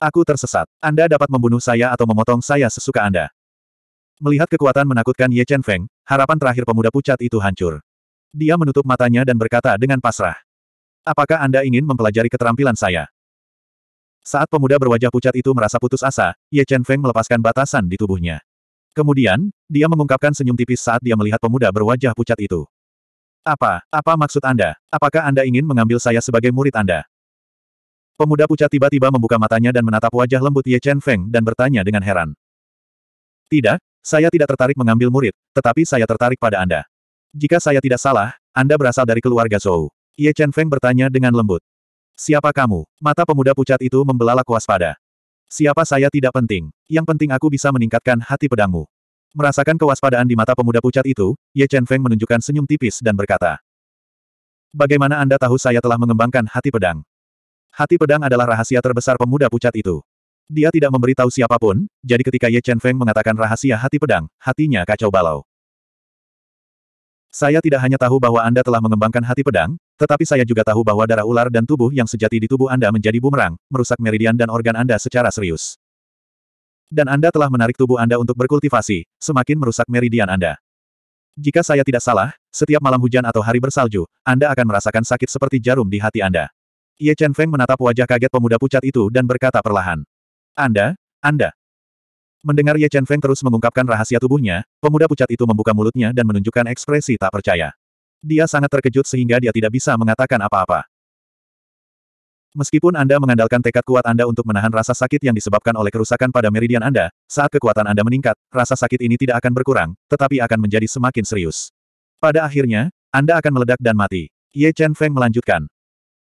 Aku tersesat. Anda dapat membunuh saya atau memotong saya sesuka Anda. Melihat kekuatan menakutkan Ye Chen Feng, harapan terakhir pemuda pucat itu hancur. Dia menutup matanya dan berkata dengan pasrah. Apakah Anda ingin mempelajari keterampilan saya? Saat pemuda berwajah pucat itu merasa putus asa, Ye Chen Feng melepaskan batasan di tubuhnya. Kemudian, dia mengungkapkan senyum tipis saat dia melihat pemuda berwajah pucat itu. Apa, apa maksud Anda? Apakah Anda ingin mengambil saya sebagai murid Anda? Pemuda pucat tiba-tiba membuka matanya dan menatap wajah lembut Ye Chen Feng dan bertanya dengan heran. Tidak, saya tidak tertarik mengambil murid, tetapi saya tertarik pada Anda. Jika saya tidak salah, Anda berasal dari keluarga Zhou. Ye Chen Feng bertanya dengan lembut. Siapa kamu? Mata pemuda pucat itu membelalak waspada. Siapa saya tidak penting. Yang penting aku bisa meningkatkan hati pedangmu. Merasakan kewaspadaan di mata pemuda pucat itu, Ye Chen Feng menunjukkan senyum tipis dan berkata. Bagaimana Anda tahu saya telah mengembangkan hati pedang? Hati pedang adalah rahasia terbesar pemuda pucat itu. Dia tidak memberitahu siapapun, jadi ketika Ye Chen Feng mengatakan rahasia hati pedang, hatinya kacau balau. Saya tidak hanya tahu bahwa Anda telah mengembangkan hati pedang, tetapi saya juga tahu bahwa darah ular dan tubuh yang sejati di tubuh Anda menjadi bumerang, merusak meridian dan organ Anda secara serius. Dan Anda telah menarik tubuh Anda untuk berkultivasi, semakin merusak meridian Anda. Jika saya tidak salah, setiap malam hujan atau hari bersalju, Anda akan merasakan sakit seperti jarum di hati Anda. Ye Chen Feng menatap wajah kaget pemuda pucat itu dan berkata perlahan. Anda, Anda. Mendengar Ye Chen Feng terus mengungkapkan rahasia tubuhnya, pemuda pucat itu membuka mulutnya dan menunjukkan ekspresi tak percaya. Dia sangat terkejut sehingga dia tidak bisa mengatakan apa-apa. Meskipun Anda mengandalkan tekad kuat Anda untuk menahan rasa sakit yang disebabkan oleh kerusakan pada meridian Anda, saat kekuatan Anda meningkat, rasa sakit ini tidak akan berkurang, tetapi akan menjadi semakin serius. Pada akhirnya, Anda akan meledak dan mati. Ye Chen Feng melanjutkan.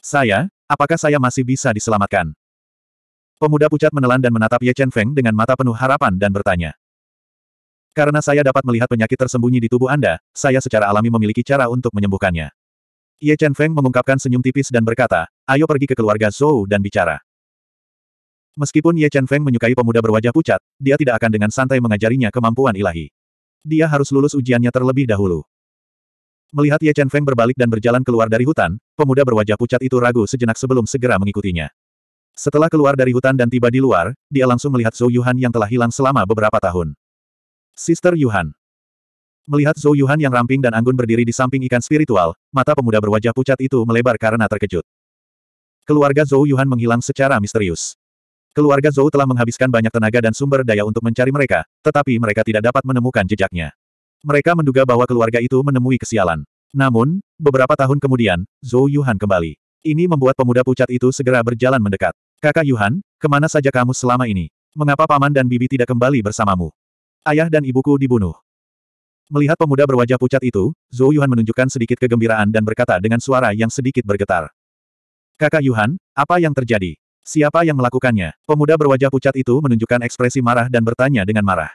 Saya, Apakah saya masih bisa diselamatkan? Pemuda pucat menelan dan menatap Ye Chen Feng dengan mata penuh harapan dan bertanya. Karena saya dapat melihat penyakit tersembunyi di tubuh Anda, saya secara alami memiliki cara untuk menyembuhkannya. Ye Chen Feng mengungkapkan senyum tipis dan berkata, ayo pergi ke keluarga Zhou dan bicara. Meskipun Ye Chen Feng menyukai pemuda berwajah pucat, dia tidak akan dengan santai mengajarinya kemampuan ilahi. Dia harus lulus ujiannya terlebih dahulu. Melihat Ye Chen Feng berbalik dan berjalan keluar dari hutan, pemuda berwajah pucat itu ragu sejenak sebelum segera mengikutinya. Setelah keluar dari hutan dan tiba di luar, dia langsung melihat Zhou Yuhan yang telah hilang selama beberapa tahun. Sister Yuhan. Melihat Zhou Yuhan yang ramping dan anggun berdiri di samping ikan spiritual, mata pemuda berwajah pucat itu melebar karena terkejut. Keluarga Zhou Yuhan menghilang secara misterius. Keluarga Zhou telah menghabiskan banyak tenaga dan sumber daya untuk mencari mereka, tetapi mereka tidak dapat menemukan jejaknya. Mereka menduga bahwa keluarga itu menemui kesialan. Namun, beberapa tahun kemudian, Zhou Yuhan kembali. Ini membuat pemuda pucat itu segera berjalan mendekat. Kakak Yuhan, kemana saja kamu selama ini? Mengapa paman dan bibi tidak kembali bersamamu? Ayah dan ibuku dibunuh. Melihat pemuda berwajah pucat itu, Zhou Yuhan menunjukkan sedikit kegembiraan dan berkata dengan suara yang sedikit bergetar. Kakak Yuhan, apa yang terjadi? Siapa yang melakukannya? Pemuda berwajah pucat itu menunjukkan ekspresi marah dan bertanya dengan marah.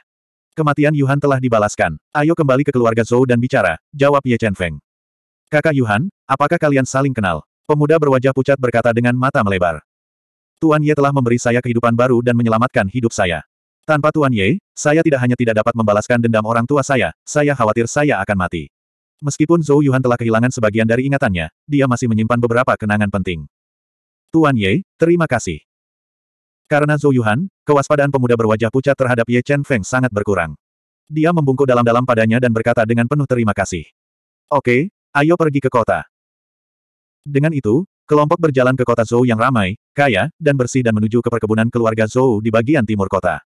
Kematian Yuhan telah dibalaskan. Ayo kembali ke keluarga Zhou dan bicara, jawab Ye Chen Feng. Kakak Yuhan, apakah kalian saling kenal? Pemuda berwajah pucat berkata dengan mata melebar. Tuan Ye telah memberi saya kehidupan baru dan menyelamatkan hidup saya. Tanpa Tuan Ye, saya tidak hanya tidak dapat membalaskan dendam orang tua saya, saya khawatir saya akan mati. Meskipun Zhou Yuhan telah kehilangan sebagian dari ingatannya, dia masih menyimpan beberapa kenangan penting. Tuan Ye, terima kasih. Karena Zhou Yuhan, kewaspadaan pemuda berwajah pucat terhadap Ye Chen Feng sangat berkurang. Dia membungkuk dalam-dalam padanya dan berkata dengan penuh terima kasih. Oke, ayo pergi ke kota. Dengan itu, kelompok berjalan ke kota Zhou yang ramai, kaya, dan bersih dan menuju ke perkebunan keluarga Zhou di bagian timur kota.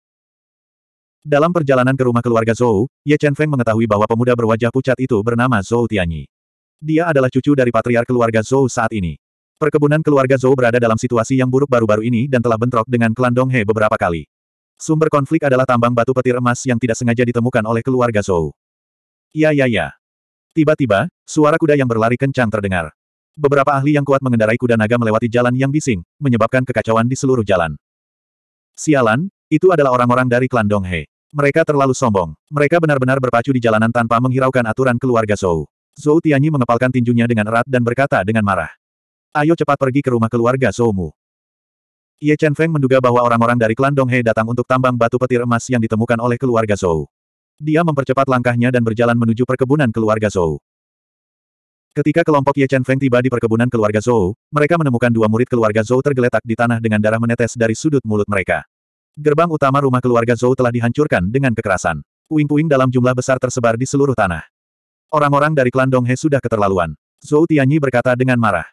Dalam perjalanan ke rumah keluarga Zhou, Ye Chen Feng mengetahui bahwa pemuda berwajah pucat itu bernama Zhou Tianyi. Dia adalah cucu dari patriar keluarga Zhou saat ini. Perkebunan keluarga Zhou berada dalam situasi yang buruk baru-baru ini dan telah bentrok dengan klan Donghe beberapa kali. Sumber konflik adalah tambang batu petir emas yang tidak sengaja ditemukan oleh keluarga Zhou. Ya ya ya. Tiba-tiba, suara kuda yang berlari kencang terdengar. Beberapa ahli yang kuat mengendarai kuda naga melewati jalan yang bising, menyebabkan kekacauan di seluruh jalan. Sialan, itu adalah orang-orang dari klan Donghe. Mereka terlalu sombong. Mereka benar-benar berpacu di jalanan tanpa menghiraukan aturan keluarga Zhou. Zhou Tianyi mengepalkan tinjunya dengan erat dan berkata dengan marah. Ayo cepat pergi ke rumah keluarga Zoumu. Ye Chen Feng menduga bahwa orang-orang dari klan Donghe datang untuk tambang batu petir emas yang ditemukan oleh keluarga Zou. Dia mempercepat langkahnya dan berjalan menuju perkebunan keluarga Zou. Ketika kelompok Ye Chen Feng tiba di perkebunan keluarga Zou, mereka menemukan dua murid keluarga Zou tergeletak di tanah dengan darah menetes dari sudut mulut mereka. Gerbang utama rumah keluarga Zou telah dihancurkan dengan kekerasan. Puing-puing dalam jumlah besar tersebar di seluruh tanah. Orang-orang dari klan Donghe sudah keterlaluan. Zhou Tianyi berkata dengan marah.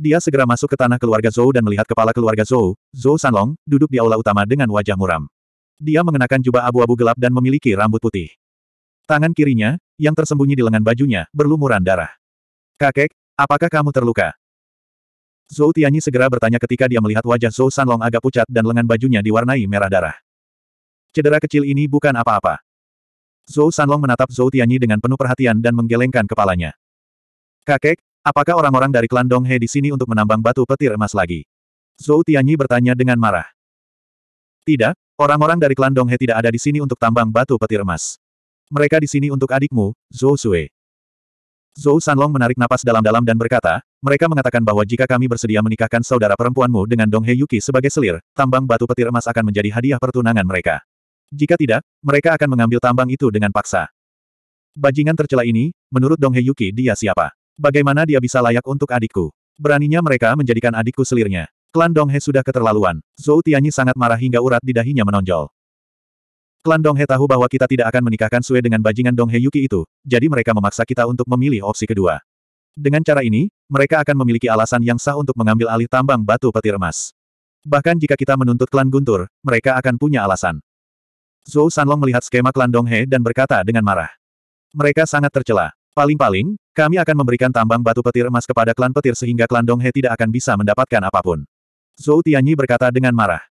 Dia segera masuk ke tanah keluarga Zhou dan melihat kepala keluarga Zhou, Zhou Sanlong, duduk di aula utama dengan wajah muram. Dia mengenakan jubah abu-abu gelap dan memiliki rambut putih. Tangan kirinya, yang tersembunyi di lengan bajunya, berlumuran darah. Kakek, apakah kamu terluka? Zhou Tianyi segera bertanya ketika dia melihat wajah Zhou Sanlong agak pucat dan lengan bajunya diwarnai merah darah. Cedera kecil ini bukan apa-apa. Zhou Sanlong menatap Zhou Tianyi dengan penuh perhatian dan menggelengkan kepalanya. Kakek, Apakah orang-orang dari klan Donghe di sini untuk menambang batu petir emas lagi? Zhou Tianyi bertanya dengan marah. Tidak, orang-orang dari klan Donghe tidak ada di sini untuk tambang batu petir emas. Mereka di sini untuk adikmu, Zhou Sui. Zhou Sanlong menarik napas dalam-dalam dan berkata, mereka mengatakan bahwa jika kami bersedia menikahkan saudara perempuanmu dengan Donghe Yuki sebagai selir, tambang batu petir emas akan menjadi hadiah pertunangan mereka. Jika tidak, mereka akan mengambil tambang itu dengan paksa. Bajingan tercela ini, menurut Donghe Yuki dia siapa? Bagaimana dia bisa layak untuk adikku? Beraninya mereka menjadikan adikku selirnya. Klan Donghe sudah keterlaluan. Zhou Tianyi sangat marah hingga urat di dahinya menonjol. Klan Donghe tahu bahwa kita tidak akan menikahkan Sue dengan bajingan Donghe Yuki itu, jadi mereka memaksa kita untuk memilih opsi kedua. Dengan cara ini, mereka akan memiliki alasan yang sah untuk mengambil alih tambang batu petir emas. Bahkan jika kita menuntut klan Guntur, mereka akan punya alasan. Zhou Sanlong melihat skema klan Donghe dan berkata dengan marah. Mereka sangat tercela. Paling-paling, kami akan memberikan tambang batu petir emas kepada klan petir sehingga klan Donghe tidak akan bisa mendapatkan apapun. Zhou Tianyi berkata dengan marah.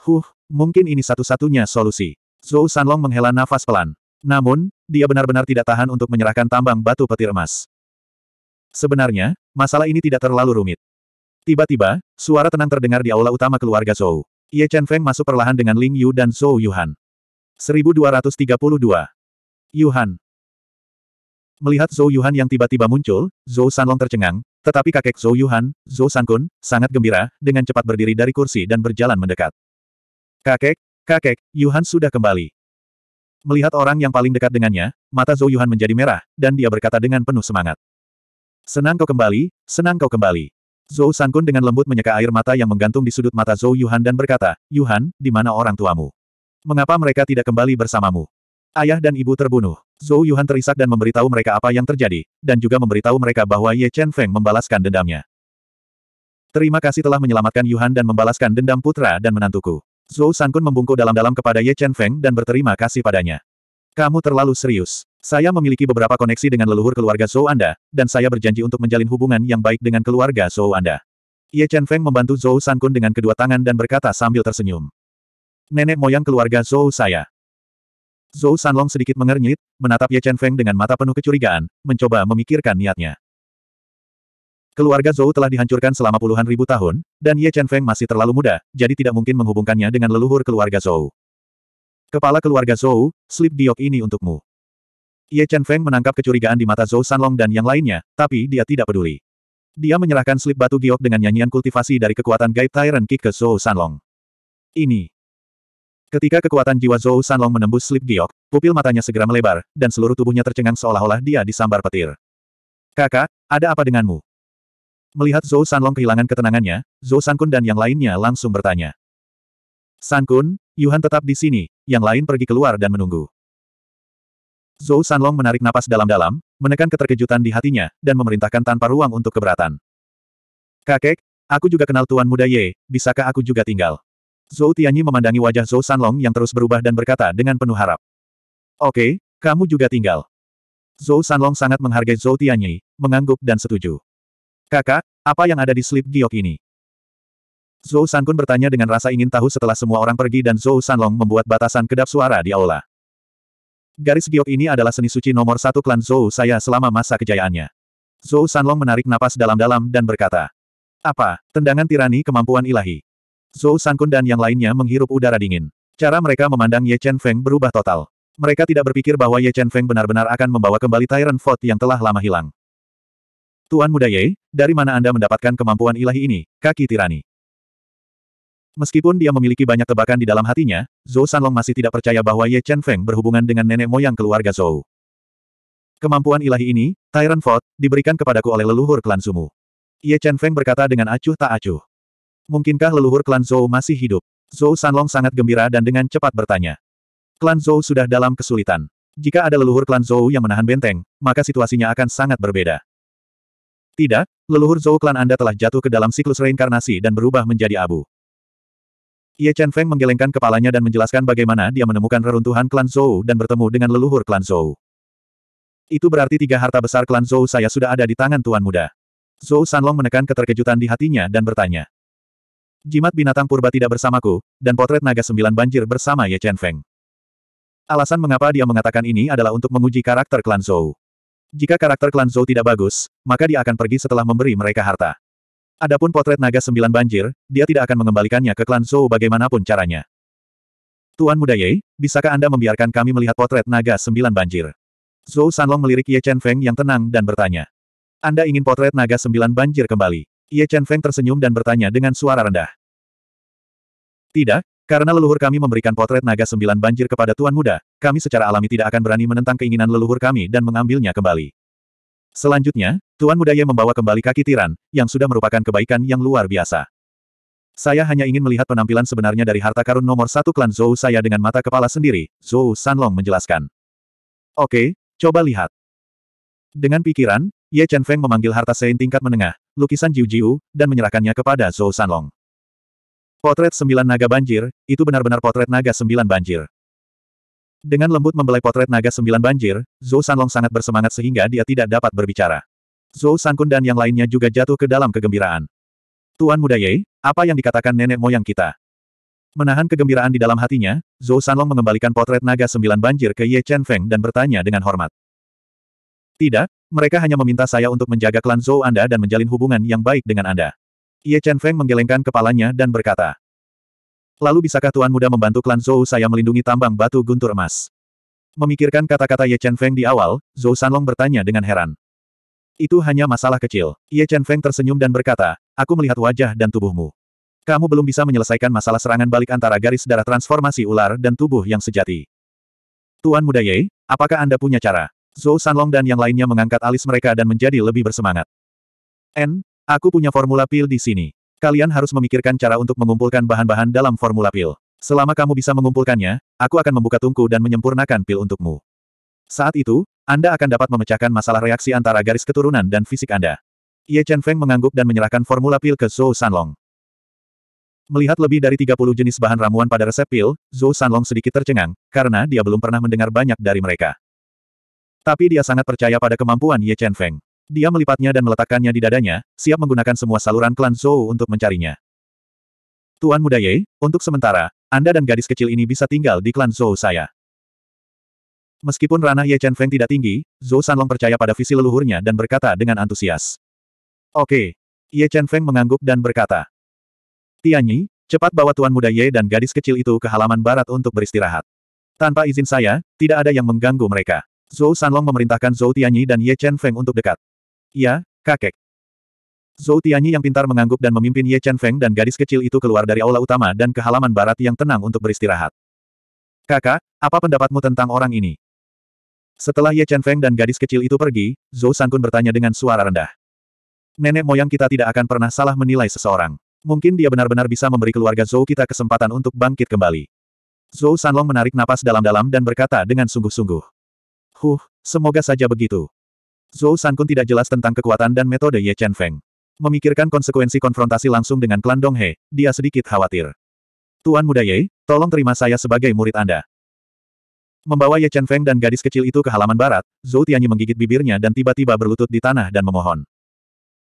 Huh, mungkin ini satu-satunya solusi. Zhou Sanlong menghela nafas pelan. Namun, dia benar-benar tidak tahan untuk menyerahkan tambang batu petir emas. Sebenarnya, masalah ini tidak terlalu rumit. Tiba-tiba, suara tenang terdengar di aula utama keluarga Zhou. Ye Chen Feng masuk perlahan dengan Ling Yu dan Zhou Yuhan. 1232. Yuhan, Melihat Zhou Yuhan yang tiba-tiba muncul, Zhou Sanlong tercengang, tetapi kakek Zhou Yuhan, Zhou Sankun, sangat gembira, dengan cepat berdiri dari kursi dan berjalan mendekat. Kakek, kakek, Yuhan sudah kembali. Melihat orang yang paling dekat dengannya, mata Zhou Yuhan menjadi merah, dan dia berkata dengan penuh semangat. Senang kau kembali, senang kau kembali. Zhou Sankun dengan lembut menyeka air mata yang menggantung di sudut mata Zhou Yuhan dan berkata, Yuhan, di mana orang tuamu? Mengapa mereka tidak kembali bersamamu? Ayah dan ibu terbunuh. Zhou Yuhan terisak dan memberitahu mereka apa yang terjadi, dan juga memberitahu mereka bahwa Ye Chen Feng membalaskan dendamnya. Terima kasih telah menyelamatkan Yuhan dan membalaskan dendam putra dan menantuku. Zhou Sangkun membungkuk dalam-dalam kepada Ye Chen Feng dan berterima kasih padanya. Kamu terlalu serius. Saya memiliki beberapa koneksi dengan leluhur keluarga Zhou Anda, dan saya berjanji untuk menjalin hubungan yang baik dengan keluarga Zhou Anda. Ye Chen Feng membantu Zhou Sangkun dengan kedua tangan dan berkata sambil tersenyum. Nenek moyang keluarga Zhou saya. Zhou Sanlong sedikit mengernyit, menatap Ye Chen Feng dengan mata penuh kecurigaan, mencoba memikirkan niatnya. Keluarga Zhou telah dihancurkan selama puluhan ribu tahun, dan Ye Chen Feng masih terlalu muda, jadi tidak mungkin menghubungkannya dengan leluhur keluarga Zhou. Kepala keluarga Zhou, slip diok ini untukmu. Ye Chen Feng menangkap kecurigaan di mata Zhou Sanlong dan yang lainnya, tapi dia tidak peduli. Dia menyerahkan slip batu giok dengan nyanyian kultivasi dari kekuatan gaib Tyrant Kick ke Zhou Sanlong. Ini. Ketika kekuatan jiwa Zhou Sanlong menembus slip giok, pupil matanya segera melebar, dan seluruh tubuhnya tercengang seolah-olah dia disambar petir. Kakak, ada apa denganmu? Melihat Zhou Sanlong kehilangan ketenangannya, Zhou Sankun dan yang lainnya langsung bertanya. Sankun, Yuhan tetap di sini, yang lain pergi keluar dan menunggu. Zhou Sanlong menarik napas dalam-dalam, menekan keterkejutan di hatinya, dan memerintahkan tanpa ruang untuk keberatan. Kakek, aku juga kenal Tuan Muda Ye, bisakah aku juga tinggal? Zhou Tianyi memandangi wajah Zhou Sanlong yang terus berubah dan berkata dengan penuh harap. Oke, kamu juga tinggal. Zhou Sanlong sangat menghargai Zhou Tianyi, mengangguk dan setuju. Kakak, apa yang ada di slip giok ini? Zhou Sankun bertanya dengan rasa ingin tahu setelah semua orang pergi dan Zhou Sanlong membuat batasan kedap suara di aula. Garis giok ini adalah seni suci nomor satu klan Zhou saya selama masa kejayaannya. Zhou Sanlong menarik napas dalam-dalam dan berkata, Apa, tendangan tirani kemampuan ilahi? Zhou Sankun dan yang lainnya menghirup udara dingin. Cara mereka memandang Ye Chen Feng berubah total. Mereka tidak berpikir bahwa Ye Chen Feng benar-benar akan membawa kembali Tyrant Fort yang telah lama hilang. Tuan Muda Ye, dari mana Anda mendapatkan kemampuan ilahi ini, kaki tirani? Meskipun dia memiliki banyak tebakan di dalam hatinya, Zhou Sanlong masih tidak percaya bahwa Ye Chen Feng berhubungan dengan nenek moyang keluarga Zhou. Kemampuan ilahi ini, Tyrant Fort, diberikan kepadaku oleh leluhur klan Sumu. Ye Chen Feng berkata dengan acuh tak acuh. Mungkinkah leluhur klan Zhou masih hidup? Zhou Sanlong sangat gembira dan dengan cepat bertanya. Klan Zhou sudah dalam kesulitan. Jika ada leluhur klan Zhou yang menahan benteng, maka situasinya akan sangat berbeda. Tidak, leluhur Zhou klan Anda telah jatuh ke dalam siklus reinkarnasi dan berubah menjadi abu. Ye Chen Feng menggelengkan kepalanya dan menjelaskan bagaimana dia menemukan reruntuhan klan Zhou dan bertemu dengan leluhur klan Zhou. Itu berarti tiga harta besar klan Zhou saya sudah ada di tangan Tuan Muda. Zhou Sanlong menekan keterkejutan di hatinya dan bertanya. Jimat binatang purba tidak bersamaku, dan potret naga sembilan banjir bersama Ye Chen Feng. Alasan mengapa dia mengatakan ini adalah untuk menguji karakter klan Zhou. Jika karakter klan Zhou tidak bagus, maka dia akan pergi setelah memberi mereka harta. Adapun potret naga sembilan banjir, dia tidak akan mengembalikannya ke klan Zhou bagaimanapun caranya. Tuan Muda Ye, bisakah Anda membiarkan kami melihat potret naga sembilan banjir? Zhou Sanlong melirik Ye Chen Feng yang tenang dan bertanya. Anda ingin potret naga sembilan banjir kembali. Ye Chen Feng tersenyum dan bertanya dengan suara rendah. Tidak, karena leluhur kami memberikan potret naga sembilan banjir kepada Tuan Muda, kami secara alami tidak akan berani menentang keinginan leluhur kami dan mengambilnya kembali. Selanjutnya, Tuan Muda Ye membawa kembali kaki tiran, yang sudah merupakan kebaikan yang luar biasa. Saya hanya ingin melihat penampilan sebenarnya dari harta karun nomor satu klan Zhou saya dengan mata kepala sendiri, Zhou Sanlong menjelaskan. Oke, coba lihat. Dengan pikiran, Ye Chen Feng memanggil harta Sein tingkat menengah, lukisan Jiu Jiu, dan menyerahkannya kepada Zhou Sanlong. Potret sembilan naga banjir, itu benar-benar potret naga sembilan banjir. Dengan lembut membelai potret naga sembilan banjir, Zhou Sanlong sangat bersemangat sehingga dia tidak dapat berbicara. Zhou Sankun dan yang lainnya juga jatuh ke dalam kegembiraan. Tuan Muda Ye, apa yang dikatakan nenek moyang kita? Menahan kegembiraan di dalam hatinya, Zhou Sanlong mengembalikan potret naga sembilan banjir ke Ye Chen Feng dan bertanya dengan hormat. Tidak, mereka hanya meminta saya untuk menjaga klan Zhou Anda dan menjalin hubungan yang baik dengan Anda. Ye Chen Feng menggelengkan kepalanya dan berkata. Lalu bisakah Tuan Muda membantu klan Zhou saya melindungi tambang batu guntur emas? Memikirkan kata-kata Ye Chen Feng di awal, Zhou Sanlong bertanya dengan heran. Itu hanya masalah kecil. Ye Chen Feng tersenyum dan berkata, aku melihat wajah dan tubuhmu. Kamu belum bisa menyelesaikan masalah serangan balik antara garis darah transformasi ular dan tubuh yang sejati. Tuan Muda Ye, apakah Anda punya cara? Zhou Sanlong dan yang lainnya mengangkat alis mereka dan menjadi lebih bersemangat. N, aku punya formula pil di sini. Kalian harus memikirkan cara untuk mengumpulkan bahan-bahan dalam formula pil. Selama kamu bisa mengumpulkannya, aku akan membuka tungku dan menyempurnakan pil untukmu. Saat itu, Anda akan dapat memecahkan masalah reaksi antara garis keturunan dan fisik Anda. Ye Chen Feng mengangguk dan menyerahkan formula pil ke Zhou Sanlong. Melihat lebih dari 30 jenis bahan ramuan pada resep pil, Zhou Sanlong sedikit tercengang, karena dia belum pernah mendengar banyak dari mereka. Tapi dia sangat percaya pada kemampuan Ye Chen Feng. Dia melipatnya dan meletakkannya di dadanya, siap menggunakan semua saluran klan Zhou untuk mencarinya. Tuan Muda Ye, untuk sementara, Anda dan gadis kecil ini bisa tinggal di klan Zhou saya. Meskipun ranah Ye Chen Feng tidak tinggi, Zhou Sanlong percaya pada visi leluhurnya dan berkata dengan antusias. Oke. Ye Chen Feng mengangguk dan berkata. Tianyi, cepat bawa Tuan Muda Ye dan gadis kecil itu ke halaman barat untuk beristirahat. Tanpa izin saya, tidak ada yang mengganggu mereka. Zhou Sanlong memerintahkan Zhou Tianyi dan Ye Chen Feng untuk dekat. Ya, kakek. Zhou Tianyi yang pintar mengangguk dan memimpin Ye Chen Feng dan gadis kecil itu keluar dari aula utama dan ke halaman barat yang tenang untuk beristirahat. Kakak, apa pendapatmu tentang orang ini? Setelah Ye Chen Feng dan gadis kecil itu pergi, Zhou Sankun bertanya dengan suara rendah. Nenek moyang kita tidak akan pernah salah menilai seseorang. Mungkin dia benar-benar bisa memberi keluarga Zhou kita kesempatan untuk bangkit kembali. Zhou Sanlong menarik napas dalam-dalam dan berkata dengan sungguh-sungguh. Huh, semoga saja begitu. Zhou Sankun tidak jelas tentang kekuatan dan metode Ye Chen Feng. Memikirkan konsekuensi konfrontasi langsung dengan klan Donghe, dia sedikit khawatir. Tuan muda Ye, tolong terima saya sebagai murid Anda. Membawa Ye Chen Feng dan gadis kecil itu ke halaman barat, Zhou Tianyi menggigit bibirnya dan tiba-tiba berlutut di tanah dan memohon.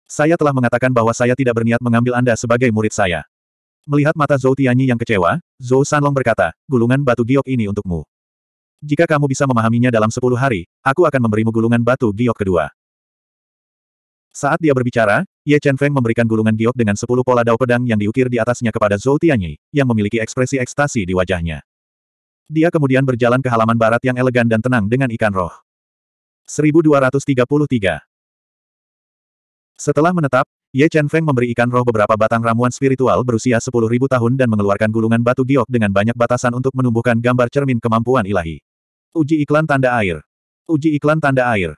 Saya telah mengatakan bahwa saya tidak berniat mengambil Anda sebagai murid saya. Melihat mata Zhou Tianyi yang kecewa, Zhou Sanlong berkata, gulungan batu giok ini untukmu. Jika kamu bisa memahaminya dalam sepuluh hari, aku akan memberimu gulungan batu giok kedua. Saat dia berbicara, Ye Chen Feng memberikan gulungan giok dengan sepuluh pola dao pedang yang diukir di atasnya kepada Zhou Tianyi, yang memiliki ekspresi ekstasi di wajahnya. Dia kemudian berjalan ke halaman barat yang elegan dan tenang dengan ikan roh. 1233 Setelah menetap, Ye Chen Feng memberi ikan roh beberapa batang ramuan spiritual berusia 10.000 tahun dan mengeluarkan gulungan batu giok dengan banyak batasan untuk menumbuhkan gambar cermin kemampuan ilahi. Uji iklan tanda air. Uji iklan tanda air.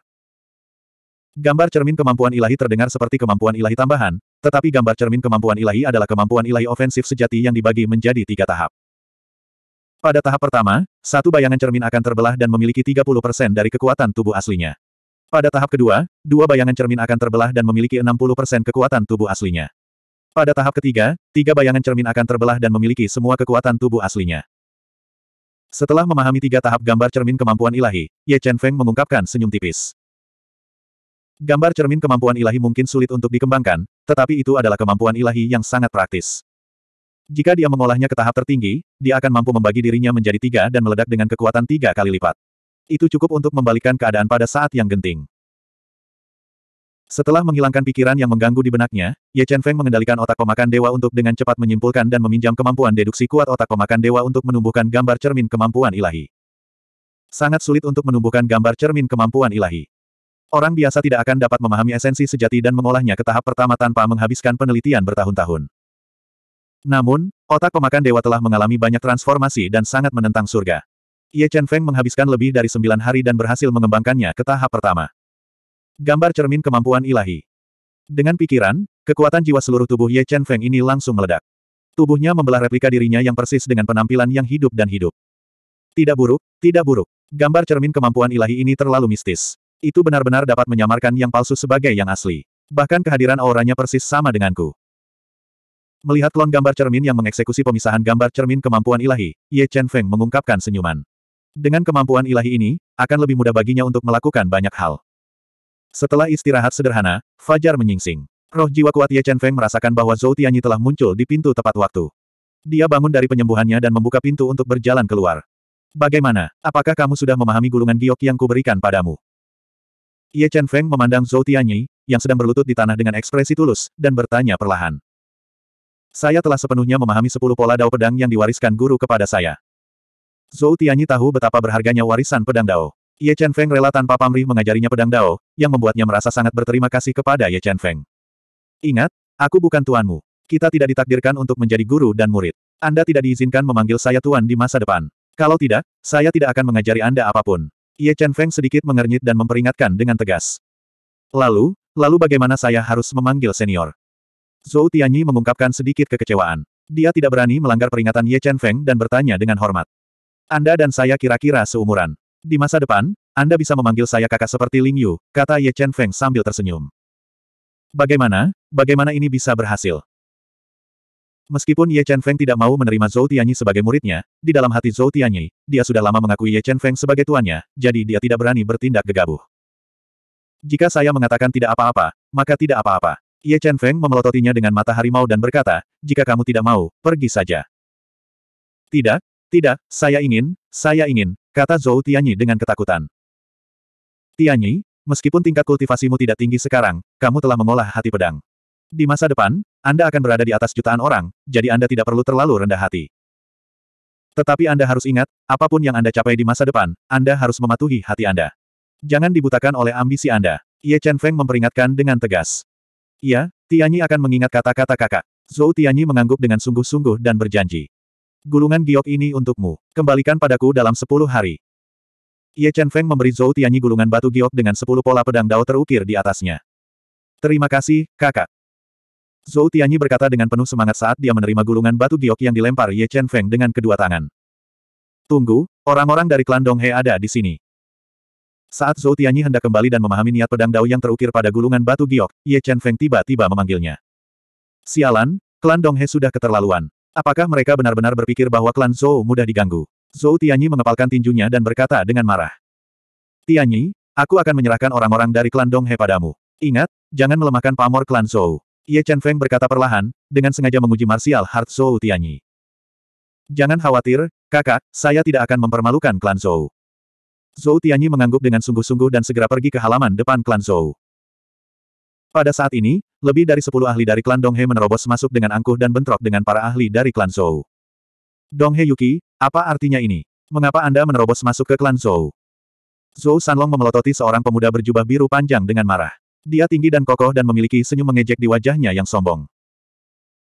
Gambar cermin kemampuan ilahi terdengar seperti kemampuan ilahi tambahan, tetapi gambar cermin kemampuan ilahi adalah kemampuan ilahi ofensif sejati yang dibagi menjadi tiga tahap. Pada tahap pertama, satu bayangan cermin akan terbelah dan memiliki 30% dari kekuatan tubuh aslinya. Pada tahap kedua, dua bayangan cermin akan terbelah dan memiliki 60% kekuatan tubuh aslinya. Pada tahap ketiga, tiga bayangan cermin akan terbelah dan memiliki semua kekuatan tubuh aslinya. Setelah memahami tiga tahap gambar cermin kemampuan ilahi, Ye Chen Feng mengungkapkan senyum tipis. Gambar cermin kemampuan ilahi mungkin sulit untuk dikembangkan, tetapi itu adalah kemampuan ilahi yang sangat praktis. Jika dia mengolahnya ke tahap tertinggi, dia akan mampu membagi dirinya menjadi tiga dan meledak dengan kekuatan tiga kali lipat. Itu cukup untuk membalikkan keadaan pada saat yang genting. Setelah menghilangkan pikiran yang mengganggu di benaknya, Ye Chen Feng mengendalikan otak pemakan dewa untuk dengan cepat menyimpulkan dan meminjam kemampuan deduksi kuat otak pemakan dewa untuk menumbuhkan gambar cermin kemampuan ilahi. Sangat sulit untuk menumbuhkan gambar cermin kemampuan ilahi. Orang biasa tidak akan dapat memahami esensi sejati dan mengolahnya ke tahap pertama tanpa menghabiskan penelitian bertahun-tahun. Namun, otak pemakan dewa telah mengalami banyak transformasi dan sangat menentang surga. Ye Chen Feng menghabiskan lebih dari sembilan hari dan berhasil mengembangkannya ke tahap pertama. Gambar cermin kemampuan ilahi. Dengan pikiran, kekuatan jiwa seluruh tubuh Ye Chen Feng ini langsung meledak. Tubuhnya membelah replika dirinya yang persis dengan penampilan yang hidup dan hidup. Tidak buruk, tidak buruk. Gambar cermin kemampuan ilahi ini terlalu mistis. Itu benar-benar dapat menyamarkan yang palsu sebagai yang asli. Bahkan kehadiran auranya persis sama denganku. Melihat klon gambar cermin yang mengeksekusi pemisahan gambar cermin kemampuan ilahi, Ye Chen Feng mengungkapkan senyuman. Dengan kemampuan ilahi ini, akan lebih mudah baginya untuk melakukan banyak hal. Setelah istirahat sederhana, Fajar menyingsing. Roh jiwa kuat Ye Chen Feng merasakan bahwa Zhou Tianyi telah muncul di pintu tepat waktu. Dia bangun dari penyembuhannya dan membuka pintu untuk berjalan keluar. Bagaimana? Apakah kamu sudah memahami gulungan giok yang kuberikan padamu? Ye Chen Feng memandang Zhou Tianyi, yang sedang berlutut di tanah dengan ekspresi tulus, dan bertanya perlahan. Saya telah sepenuhnya memahami sepuluh pola dao pedang yang diwariskan guru kepada saya. Zhou Tianyi tahu betapa berharganya warisan pedang dao. Ye Chen Feng rela tanpa pamrih mengajarinya pedang dao, yang membuatnya merasa sangat berterima kasih kepada Ye Chen Feng. Ingat, aku bukan tuanmu. Kita tidak ditakdirkan untuk menjadi guru dan murid. Anda tidak diizinkan memanggil saya tuan di masa depan. Kalau tidak, saya tidak akan mengajari Anda apapun. Ye Chen Feng sedikit mengernyit dan memperingatkan dengan tegas. Lalu, lalu bagaimana saya harus memanggil senior? Zhou Tianyi mengungkapkan sedikit kekecewaan. Dia tidak berani melanggar peringatan Ye Chen Feng dan bertanya dengan hormat. Anda dan saya kira-kira seumuran. Di masa depan, Anda bisa memanggil saya kakak seperti Ling Yu, kata Ye Chen Feng sambil tersenyum. Bagaimana, bagaimana ini bisa berhasil? Meskipun Ye Chen Feng tidak mau menerima Zhou Tianyi sebagai muridnya, di dalam hati Zhou Tianyi, dia sudah lama mengakui Ye Chen Feng sebagai tuannya, jadi dia tidak berani bertindak gegabah. Jika saya mengatakan tidak apa-apa, maka tidak apa-apa. Ye Chen Feng memelototinya dengan mata harimau dan berkata, jika kamu tidak mau, pergi saja. Tidak, tidak, saya ingin, saya ingin, Kata Zhou Tianyi dengan ketakutan. Tianyi, meskipun tingkat kultivasimu tidak tinggi sekarang, kamu telah mengolah hati pedang. Di masa depan, Anda akan berada di atas jutaan orang, jadi Anda tidak perlu terlalu rendah hati. Tetapi Anda harus ingat, apapun yang Anda capai di masa depan, Anda harus mematuhi hati Anda. Jangan dibutakan oleh ambisi Anda. Ye Chen Feng memperingatkan dengan tegas. Iya, Tianyi akan mengingat kata-kata kakak. Zhou Tianyi mengangguk dengan sungguh-sungguh dan berjanji. Gulungan giok ini untukmu. Kembalikan padaku dalam sepuluh hari. Ye Chen Feng memberi Zhou Tianyi gulungan batu giok dengan sepuluh pola pedang dao terukir di atasnya. Terima kasih, kakak. Zhou Tianyi berkata dengan penuh semangat saat dia menerima gulungan batu giok yang dilempar Ye Chen Feng dengan kedua tangan. Tunggu, orang-orang dari klan He ada di sini. Saat Zhou Tianyi hendak kembali dan memahami niat pedang dao yang terukir pada gulungan batu giok, Ye Chen Feng tiba-tiba memanggilnya. Sialan, klan He sudah keterlaluan. Apakah mereka benar-benar berpikir bahwa klan Zhou mudah diganggu? Zhou Tianyi mengepalkan tinjunya dan berkata dengan marah. Tianyi, aku akan menyerahkan orang-orang dari klan Donghe padamu. Ingat, jangan melemahkan pamor klan Zhou. Ye Chen Feng berkata perlahan, dengan sengaja menguji martial heart Zhou Tianyi. Jangan khawatir, kakak, saya tidak akan mempermalukan klan Zhou. Zhou Tianyi mengangguk dengan sungguh-sungguh dan segera pergi ke halaman depan klan Zhou. Pada saat ini, lebih dari sepuluh ahli dari klan Donghe menerobos masuk dengan angkuh dan bentrok dengan para ahli dari klan Zhou. Donghe Yuki, apa artinya ini? Mengapa Anda menerobos masuk ke klan Zhou? Zhou Sanlong memelototi seorang pemuda berjubah biru panjang dengan marah. Dia tinggi dan kokoh dan memiliki senyum mengejek di wajahnya yang sombong.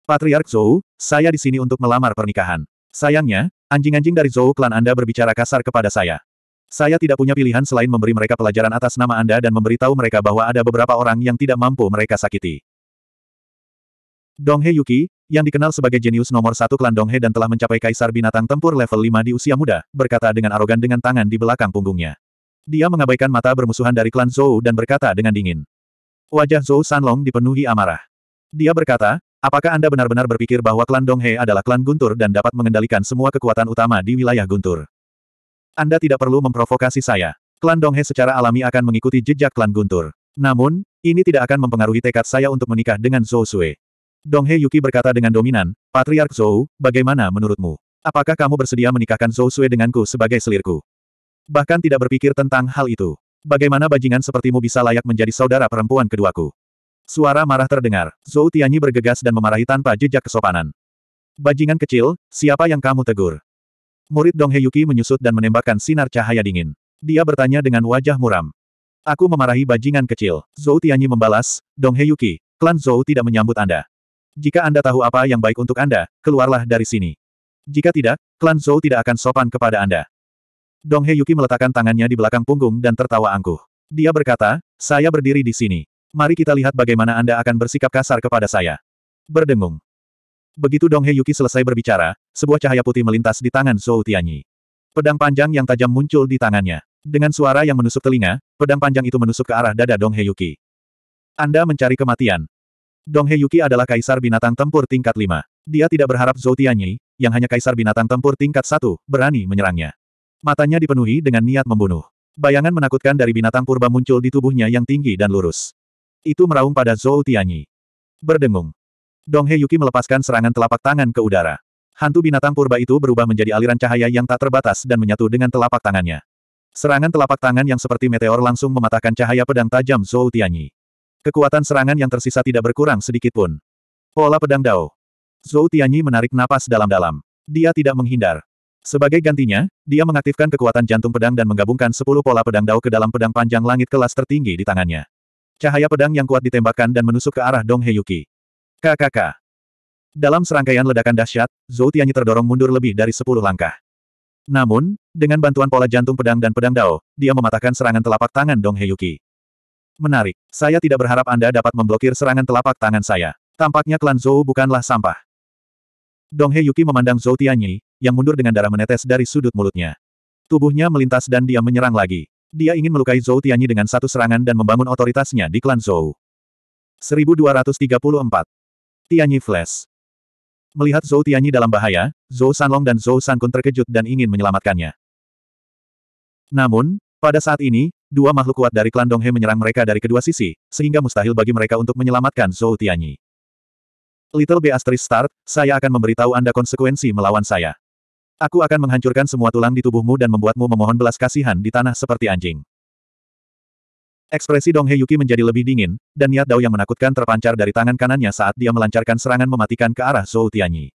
Patriark Zhou, saya di sini untuk melamar pernikahan. Sayangnya, anjing-anjing dari Zhou klan Anda berbicara kasar kepada saya. Saya tidak punya pilihan selain memberi mereka pelajaran atas nama Anda dan memberitahu mereka bahwa ada beberapa orang yang tidak mampu mereka sakiti. Dong Donghe Yuki, yang dikenal sebagai jenius nomor satu klan Donghe dan telah mencapai kaisar binatang tempur level 5 di usia muda, berkata dengan arogan dengan tangan di belakang punggungnya. Dia mengabaikan mata bermusuhan dari klan Zhou dan berkata dengan dingin. Wajah Zhou Sanlong dipenuhi amarah. Dia berkata, apakah Anda benar-benar berpikir bahwa klan Dong He adalah klan Guntur dan dapat mengendalikan semua kekuatan utama di wilayah Guntur? Anda tidak perlu memprovokasi saya. Klan Donghe secara alami akan mengikuti jejak klan Guntur. Namun, ini tidak akan mempengaruhi tekad saya untuk menikah dengan Zhou Sui. Donghe Yuki berkata dengan dominan, Patriark Zhou, bagaimana menurutmu? Apakah kamu bersedia menikahkan Zhou Sui denganku sebagai selirku? Bahkan tidak berpikir tentang hal itu. Bagaimana bajingan sepertimu bisa layak menjadi saudara perempuan keduaku? Suara marah terdengar. Zhou Tianyi bergegas dan memarahi tanpa jejak kesopanan. Bajingan kecil, siapa yang kamu tegur? Murid Dong Heyuki menyusut dan menembakkan sinar cahaya dingin. Dia bertanya dengan wajah muram. Aku memarahi bajingan kecil. Zhou Tianyi membalas, Dong Heyuki, klan Zhou tidak menyambut Anda. Jika Anda tahu apa yang baik untuk Anda, keluarlah dari sini. Jika tidak, klan Zhou tidak akan sopan kepada Anda. Dong Heyuki meletakkan tangannya di belakang punggung dan tertawa angkuh. Dia berkata, saya berdiri di sini. Mari kita lihat bagaimana Anda akan bersikap kasar kepada saya. Berdengung. Begitu Dong He Yuki selesai berbicara, sebuah cahaya putih melintas di tangan Zhou Tianyi. Pedang panjang yang tajam muncul di tangannya. Dengan suara yang menusuk telinga, pedang panjang itu menusuk ke arah dada Dong He Yuki. Anda mencari kematian. Dong He Yuki adalah kaisar binatang tempur tingkat 5. Dia tidak berharap Zhou Tianyi, yang hanya kaisar binatang tempur tingkat 1, berani menyerangnya. Matanya dipenuhi dengan niat membunuh. Bayangan menakutkan dari binatang purba muncul di tubuhnya yang tinggi dan lurus. Itu meraung pada Zhou Tianyi. Berdengung. Dong He Yuki melepaskan serangan telapak tangan ke udara. Hantu binatang purba itu berubah menjadi aliran cahaya yang tak terbatas dan menyatu dengan telapak tangannya. Serangan telapak tangan yang seperti meteor langsung mematahkan cahaya pedang tajam Zhou Tianyi. Kekuatan serangan yang tersisa tidak berkurang sedikit pun. Pola pedang Dao. Zhou Tianyi menarik napas dalam-dalam. Dia tidak menghindar. Sebagai gantinya, dia mengaktifkan kekuatan jantung pedang dan menggabungkan 10 pola pedang Dao ke dalam pedang panjang langit kelas tertinggi di tangannya. Cahaya pedang yang kuat ditembakkan dan menusuk ke arah Dong Heyuki. KKK. Dalam serangkaian ledakan dahsyat, Zhou Tianyi terdorong mundur lebih dari sepuluh langkah. Namun, dengan bantuan pola jantung pedang dan pedang dao, dia mematahkan serangan telapak tangan Dong Heyuki. Menarik, saya tidak berharap Anda dapat memblokir serangan telapak tangan saya. Tampaknya klan Zhou bukanlah sampah. Dong Heyuki memandang Zhou Tianyi, yang mundur dengan darah menetes dari sudut mulutnya. Tubuhnya melintas dan dia menyerang lagi. Dia ingin melukai Zhou Tianyi dengan satu serangan dan membangun otoritasnya di klan Zhou. 1234 Tianyi flash. Melihat Zhou Tianyi dalam bahaya, Zhou Sanlong dan Zhou Sankun terkejut dan ingin menyelamatkannya. Namun, pada saat ini, dua makhluk kuat dari klan Donghe menyerang mereka dari kedua sisi, sehingga mustahil bagi mereka untuk menyelamatkan Zhou Tianyi. Little B asterisk start, saya akan memberitahu Anda konsekuensi melawan saya. Aku akan menghancurkan semua tulang di tubuhmu dan membuatmu memohon belas kasihan di tanah seperti anjing. Ekspresi Dong Heyuki menjadi lebih dingin, dan niat Dao yang menakutkan terpancar dari tangan kanannya saat dia melancarkan serangan mematikan ke arah Zhou Tianyi.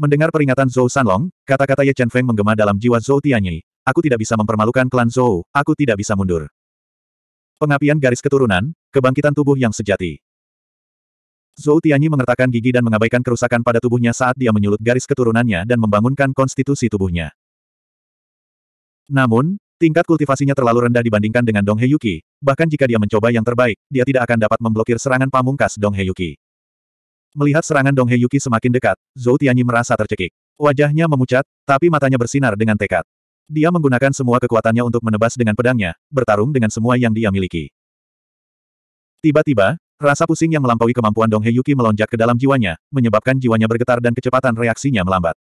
Mendengar peringatan Zhou Sanlong, kata-kata Ye Chen Feng menggema dalam jiwa Zhou Tianyi, aku tidak bisa mempermalukan klan Zhou, aku tidak bisa mundur. Pengapian garis keturunan, kebangkitan tubuh yang sejati. Zhou Tianyi mengertakkan gigi dan mengabaikan kerusakan pada tubuhnya saat dia menyulut garis keturunannya dan membangunkan konstitusi tubuhnya. Namun, Tingkat kultivasinya terlalu rendah dibandingkan dengan Dong Heyuki, bahkan jika dia mencoba yang terbaik, dia tidak akan dapat memblokir serangan pamungkas Dong Heyuki. Melihat serangan Dong Heyuki semakin dekat, Zhou Tianyi merasa tercekik. Wajahnya memucat, tapi matanya bersinar dengan tekad. Dia menggunakan semua kekuatannya untuk menebas dengan pedangnya, bertarung dengan semua yang dia miliki. Tiba-tiba, rasa pusing yang melampaui kemampuan Dong Heyuki melonjak ke dalam jiwanya, menyebabkan jiwanya bergetar dan kecepatan reaksinya melambat.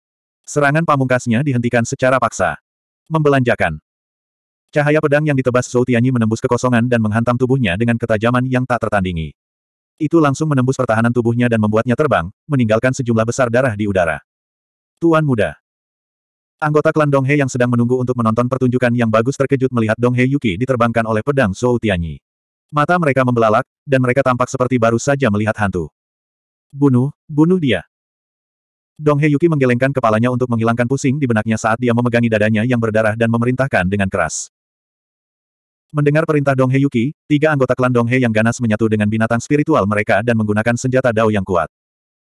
Serangan pamungkasnya dihentikan secara paksa. Membelanjakan. Cahaya pedang yang ditebas Zhou Tianyi menembus kekosongan dan menghantam tubuhnya dengan ketajaman yang tak tertandingi. Itu langsung menembus pertahanan tubuhnya dan membuatnya terbang, meninggalkan sejumlah besar darah di udara. Tuan muda. Anggota klan Donghe yang sedang menunggu untuk menonton pertunjukan yang bagus terkejut melihat Donghe Yuki diterbangkan oleh pedang Zhou Tianyi. Mata mereka membelalak, dan mereka tampak seperti baru saja melihat hantu. Bunuh, bunuh dia. Donghe Yuki menggelengkan kepalanya untuk menghilangkan pusing di benaknya saat dia memegangi dadanya yang berdarah dan memerintahkan dengan keras. Mendengar perintah Dong He Yuki, tiga anggota klan Dong He yang ganas menyatu dengan binatang spiritual mereka dan menggunakan senjata dao yang kuat.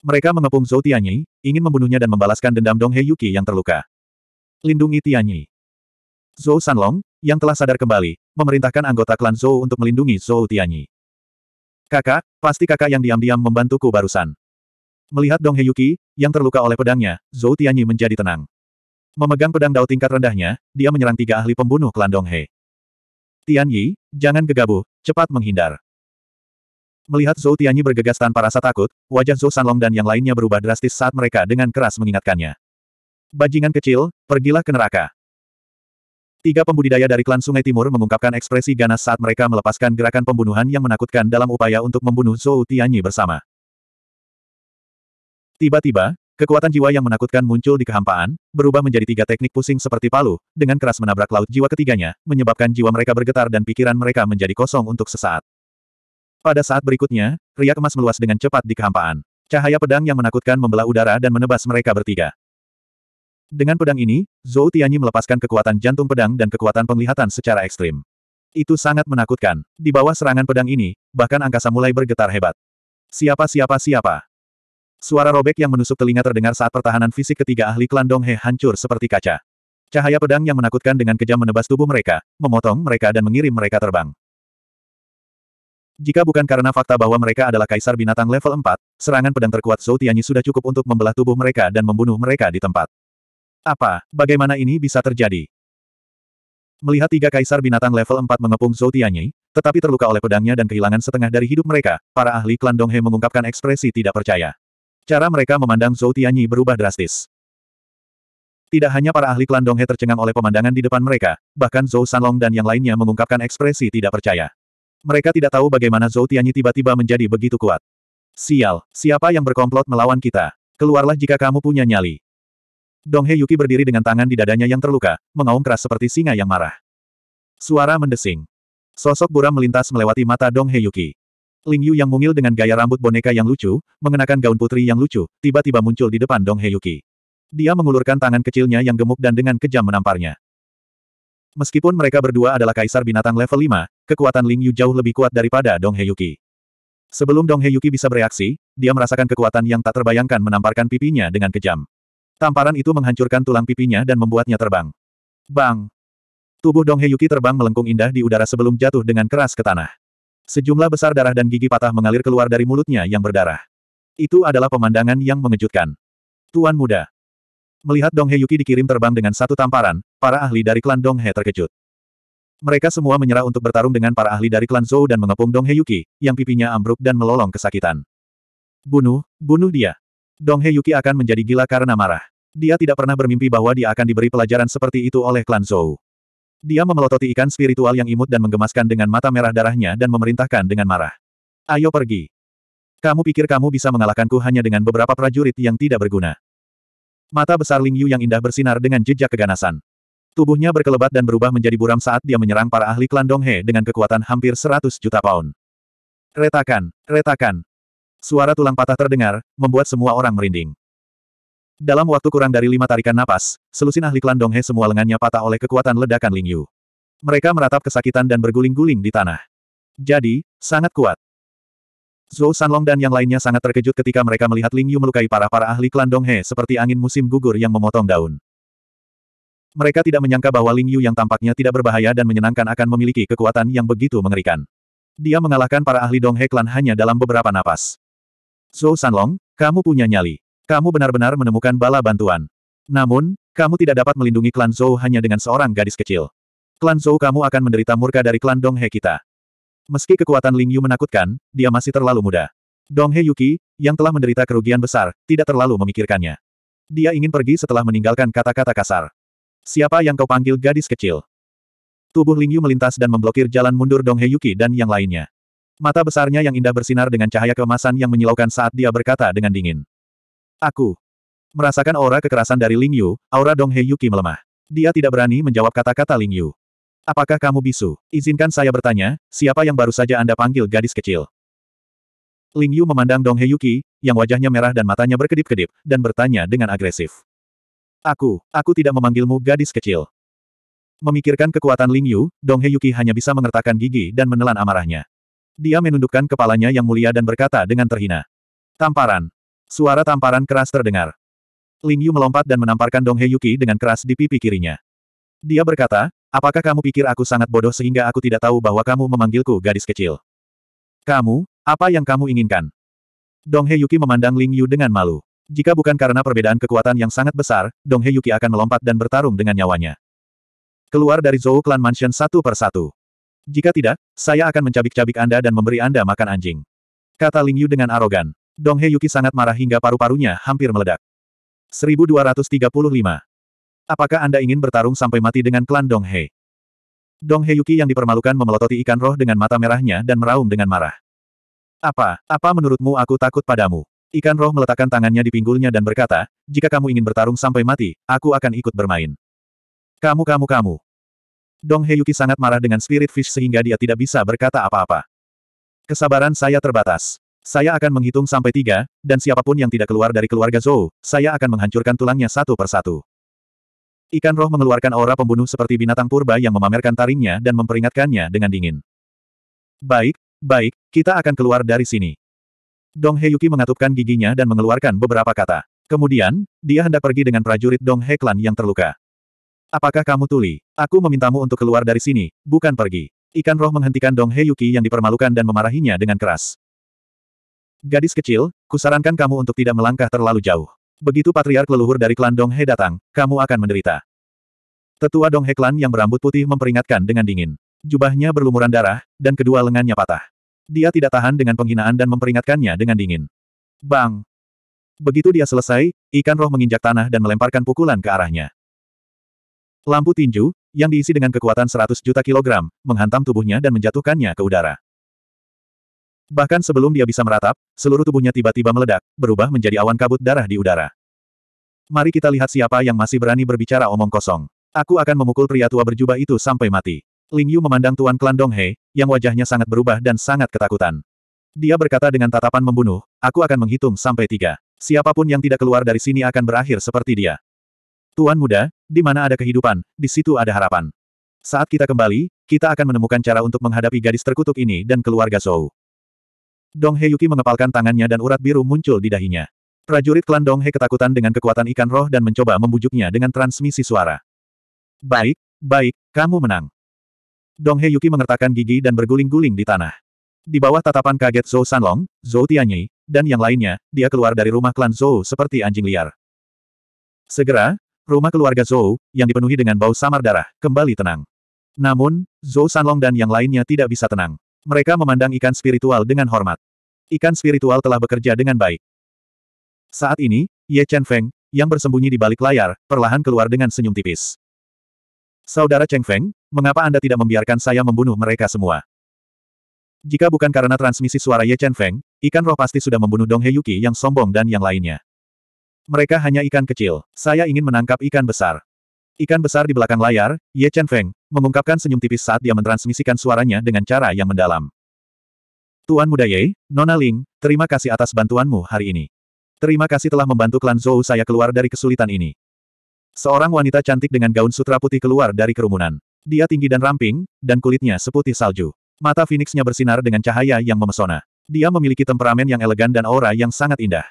Mereka mengepung Zhou Tianyi, ingin membunuhnya dan membalaskan dendam Dong He Yuki yang terluka. Lindungi Tianyi. Zhou Sanlong, yang telah sadar kembali, memerintahkan anggota klan Zhou untuk melindungi Zhou Tianyi. Kakak, pasti kakak yang diam-diam membantuku barusan. Melihat Dong Heyuki, yang terluka oleh pedangnya, Zhou Tianyi menjadi tenang. Memegang pedang dao tingkat rendahnya, dia menyerang tiga ahli pembunuh klan Dong He. Tian Yi, jangan gegabah, cepat menghindar. Melihat Zhou Tianyi bergegas tanpa rasa takut, wajah Zhou Sanlong dan yang lainnya berubah drastis saat mereka dengan keras mengingatkannya. Bajingan kecil, pergilah ke neraka. Tiga pembudidaya dari klan Sungai Timur mengungkapkan ekspresi ganas saat mereka melepaskan gerakan pembunuhan yang menakutkan dalam upaya untuk membunuh Zhou Tianyi bersama. Tiba-tiba, Kekuatan jiwa yang menakutkan muncul di kehampaan, berubah menjadi tiga teknik pusing seperti palu, dengan keras menabrak laut jiwa ketiganya, menyebabkan jiwa mereka bergetar dan pikiran mereka menjadi kosong untuk sesaat. Pada saat berikutnya, riak emas meluas dengan cepat di kehampaan. Cahaya pedang yang menakutkan membelah udara dan menebas mereka bertiga. Dengan pedang ini, Zhou Tianyi melepaskan kekuatan jantung pedang dan kekuatan penglihatan secara ekstrim. Itu sangat menakutkan. Di bawah serangan pedang ini, bahkan angkasa mulai bergetar hebat. Siapa siapa siapa? Suara robek yang menusuk telinga terdengar saat pertahanan fisik ketiga ahli klan Donghe hancur seperti kaca. Cahaya pedang yang menakutkan dengan kejam menebas tubuh mereka, memotong mereka dan mengirim mereka terbang. Jika bukan karena fakta bahwa mereka adalah kaisar binatang level 4, serangan pedang terkuat Zhou Tianyi sudah cukup untuk membelah tubuh mereka dan membunuh mereka di tempat. Apa, bagaimana ini bisa terjadi? Melihat tiga kaisar binatang level 4 mengepung Zhou Tianyi, tetapi terluka oleh pedangnya dan kehilangan setengah dari hidup mereka, para ahli klan Donghe mengungkapkan ekspresi tidak percaya. Cara mereka memandang Zhou Tianyi berubah drastis. Tidak hanya para ahli klan Donghe tercengang oleh pemandangan di depan mereka, bahkan Zhou Sanlong dan yang lainnya mengungkapkan ekspresi tidak percaya. Mereka tidak tahu bagaimana Zhou Tianyi tiba-tiba menjadi begitu kuat. Sial, siapa yang berkomplot melawan kita? Keluarlah jika kamu punya nyali. Donghe Yuki berdiri dengan tangan di dadanya yang terluka, mengaum keras seperti singa yang marah. Suara mendesing. Sosok buram melintas melewati mata Donghe Yuki. Ling Yu yang mungil dengan gaya rambut boneka yang lucu, mengenakan gaun putri yang lucu, tiba-tiba muncul di depan Dong Heyuki. Dia mengulurkan tangan kecilnya yang gemuk dan dengan kejam menamparnya. Meskipun mereka berdua adalah kaisar binatang level 5, kekuatan Ling Yu jauh lebih kuat daripada Dong Heyuki. Sebelum Dong Heyuki bisa bereaksi, dia merasakan kekuatan yang tak terbayangkan menamparkan pipinya dengan kejam. Tamparan itu menghancurkan tulang pipinya dan membuatnya terbang. Bang! Tubuh Dong Heyuki terbang melengkung indah di udara sebelum jatuh dengan keras ke tanah. Sejumlah besar darah dan gigi patah mengalir keluar dari mulutnya yang berdarah. Itu adalah pemandangan yang mengejutkan. Tuan muda. Melihat Dong He Yuki dikirim terbang dengan satu tamparan, para ahli dari klan Dong He terkejut. Mereka semua menyerah untuk bertarung dengan para ahli dari klan Zhou dan mengepung Dong Yuki, yang pipinya ambruk dan melolong kesakitan. Bunuh, bunuh dia. Dong Yuki akan menjadi gila karena marah. Dia tidak pernah bermimpi bahwa dia akan diberi pelajaran seperti itu oleh klan Zhou. Dia memelototi ikan spiritual yang imut dan menggemaskan dengan mata merah darahnya dan memerintahkan dengan marah. Ayo pergi. Kamu pikir kamu bisa mengalahkanku hanya dengan beberapa prajurit yang tidak berguna. Mata besar Ling Yu yang indah bersinar dengan jejak keganasan. Tubuhnya berkelebat dan berubah menjadi buram saat dia menyerang para ahli klan Donghe dengan kekuatan hampir 100 juta pound. Retakan, retakan. Suara tulang patah terdengar, membuat semua orang merinding. Dalam waktu kurang dari lima tarikan napas, selusin ahli klan Donghe semua lengannya patah oleh kekuatan ledakan Lingyu. Mereka meratap kesakitan dan berguling-guling di tanah. Jadi, sangat kuat. Zhou Sanlong dan yang lainnya sangat terkejut ketika mereka melihat Lingyu melukai para-para ahli klan Donghe seperti angin musim gugur yang memotong daun. Mereka tidak menyangka bahwa Lingyu yang tampaknya tidak berbahaya dan menyenangkan akan memiliki kekuatan yang begitu mengerikan. Dia mengalahkan para ahli Donghe klan hanya dalam beberapa napas. Zhou Sanlong, kamu punya nyali. Kamu benar-benar menemukan bala bantuan. Namun, kamu tidak dapat melindungi klan Zhou hanya dengan seorang gadis kecil. Klan Zhou kamu akan menderita murka dari klan Donghe kita. Meski kekuatan Ling Yu menakutkan, dia masih terlalu muda. Donghe Yuki, yang telah menderita kerugian besar, tidak terlalu memikirkannya. Dia ingin pergi setelah meninggalkan kata-kata kasar. Siapa yang kau panggil gadis kecil? Tubuh Ling Yu melintas dan memblokir jalan mundur Donghe Yuki dan yang lainnya. Mata besarnya yang indah bersinar dengan cahaya keemasan yang menyilaukan saat dia berkata dengan dingin. Aku. Merasakan aura kekerasan dari Ling Yu, aura Dong He Yuki melemah. Dia tidak berani menjawab kata-kata Ling Yu. Apakah kamu bisu? Izinkan saya bertanya, siapa yang baru saja Anda panggil gadis kecil? Ling Yu memandang Dong He Yuki, yang wajahnya merah dan matanya berkedip-kedip, dan bertanya dengan agresif. Aku, aku tidak memanggilmu gadis kecil. Memikirkan kekuatan Ling Yu, Dong He Yuki hanya bisa mengertakkan gigi dan menelan amarahnya. Dia menundukkan kepalanya yang mulia dan berkata dengan terhina. Tamparan. Suara tamparan keras terdengar. Ling Yu melompat dan menamparkan Dong Heyuki dengan keras di pipi kirinya. Dia berkata, apakah kamu pikir aku sangat bodoh sehingga aku tidak tahu bahwa kamu memanggilku gadis kecil? Kamu, apa yang kamu inginkan? Dong Heyuki memandang Ling Yu dengan malu. Jika bukan karena perbedaan kekuatan yang sangat besar, Dong Heyuki akan melompat dan bertarung dengan nyawanya. Keluar dari Zhou Clan Mansion satu persatu. Jika tidak, saya akan mencabik-cabik Anda dan memberi Anda makan anjing. Kata Ling Yu dengan arogan. Dong He Yuki sangat marah hingga paru-parunya hampir meledak. 1235. Apakah Anda ingin bertarung sampai mati dengan klan Dong He? Dong He Yuki yang dipermalukan memelototi ikan roh dengan mata merahnya dan meraung dengan marah. Apa, apa menurutmu aku takut padamu? Ikan roh meletakkan tangannya di pinggulnya dan berkata, jika kamu ingin bertarung sampai mati, aku akan ikut bermain. Kamu kamu kamu. Dong He Yuki sangat marah dengan Spirit Fish sehingga dia tidak bisa berkata apa-apa. Kesabaran saya terbatas. Saya akan menghitung sampai tiga, dan siapapun yang tidak keluar dari keluarga Zhou, saya akan menghancurkan tulangnya satu persatu. Ikan roh mengeluarkan aura pembunuh seperti binatang purba yang memamerkan taringnya dan memperingatkannya dengan dingin. Baik, baik, kita akan keluar dari sini. Dong He Heyuki mengatupkan giginya dan mengeluarkan beberapa kata. Kemudian, dia hendak pergi dengan prajurit Dong He Klan yang terluka. Apakah kamu tuli? Aku memintamu untuk keluar dari sini, bukan pergi. Ikan roh menghentikan Dong He Heyuki yang dipermalukan dan memarahinya dengan keras. Gadis kecil, kusarankan kamu untuk tidak melangkah terlalu jauh. Begitu patriark leluhur dari klan he datang, kamu akan menderita. Tetua Donghe klan yang berambut putih memperingatkan dengan dingin. Jubahnya berlumuran darah, dan kedua lengannya patah. Dia tidak tahan dengan penghinaan dan memperingatkannya dengan dingin. Bang! Begitu dia selesai, ikan roh menginjak tanah dan melemparkan pukulan ke arahnya. Lampu tinju, yang diisi dengan kekuatan 100 juta kilogram, menghantam tubuhnya dan menjatuhkannya ke udara. Bahkan sebelum dia bisa meratap, seluruh tubuhnya tiba-tiba meledak, berubah menjadi awan kabut darah di udara. Mari kita lihat siapa yang masih berani berbicara omong kosong. Aku akan memukul pria tua berjubah itu sampai mati. Ling Yu memandang Tuan Klan Dong He, yang wajahnya sangat berubah dan sangat ketakutan. Dia berkata dengan tatapan membunuh, aku akan menghitung sampai tiga. Siapapun yang tidak keluar dari sini akan berakhir seperti dia. Tuan muda, di mana ada kehidupan, di situ ada harapan. Saat kita kembali, kita akan menemukan cara untuk menghadapi gadis terkutuk ini dan keluarga Zhou. Dong He Heyuki mengepalkan tangannya dan urat biru muncul di dahinya. Prajurit klan Dong He ketakutan dengan kekuatan ikan roh dan mencoba membujuknya dengan transmisi suara. Baik, baik, kamu menang. Dong He Heyuki mengertakkan gigi dan berguling-guling di tanah. Di bawah tatapan kaget Zhou Sanlong, Zhou Tianyi, dan yang lainnya, dia keluar dari rumah klan Zhou seperti anjing liar. Segera, rumah keluarga Zhou, yang dipenuhi dengan bau samar darah, kembali tenang. Namun, Zhou Sanlong dan yang lainnya tidak bisa tenang. Mereka memandang ikan spiritual dengan hormat. Ikan spiritual telah bekerja dengan baik. Saat ini, Ye Chen Feng, yang bersembunyi di balik layar, perlahan keluar dengan senyum tipis. Saudara Cheng Feng, mengapa Anda tidak membiarkan saya membunuh mereka semua? Jika bukan karena transmisi suara Ye Chen Feng, ikan roh pasti sudah membunuh Dong He Yuki yang sombong dan yang lainnya. Mereka hanya ikan kecil. Saya ingin menangkap ikan besar. Ikan besar di belakang layar, Ye Chen Feng, mengungkapkan senyum tipis saat dia mentransmisikan suaranya dengan cara yang mendalam. Tuan Muda Ye, Nona Ling, terima kasih atas bantuanmu hari ini. Terima kasih telah membantu klan Zhou saya keluar dari kesulitan ini. Seorang wanita cantik dengan gaun sutra putih keluar dari kerumunan. Dia tinggi dan ramping, dan kulitnya seputih salju. Mata Phoenixnya bersinar dengan cahaya yang memesona. Dia memiliki temperamen yang elegan dan aura yang sangat indah.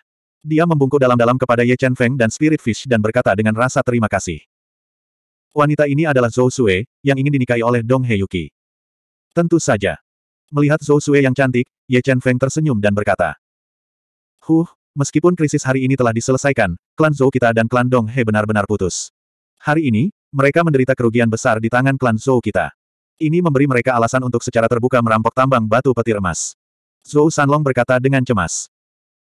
Dia membungkuk dalam-dalam kepada Ye Chen Feng dan Spirit Fish dan berkata dengan rasa terima kasih. Wanita ini adalah Zhou Sue, yang ingin dinikahi oleh Dong Heyuki. Tentu saja. Melihat Zhou Sue yang cantik, Ye Chen Feng tersenyum dan berkata. Huh, meskipun krisis hari ini telah diselesaikan, klan Zhou kita dan klan Dong He benar-benar putus. Hari ini, mereka menderita kerugian besar di tangan klan Zhou kita. Ini memberi mereka alasan untuk secara terbuka merampok tambang batu petir emas. Zhou Sanlong berkata dengan cemas.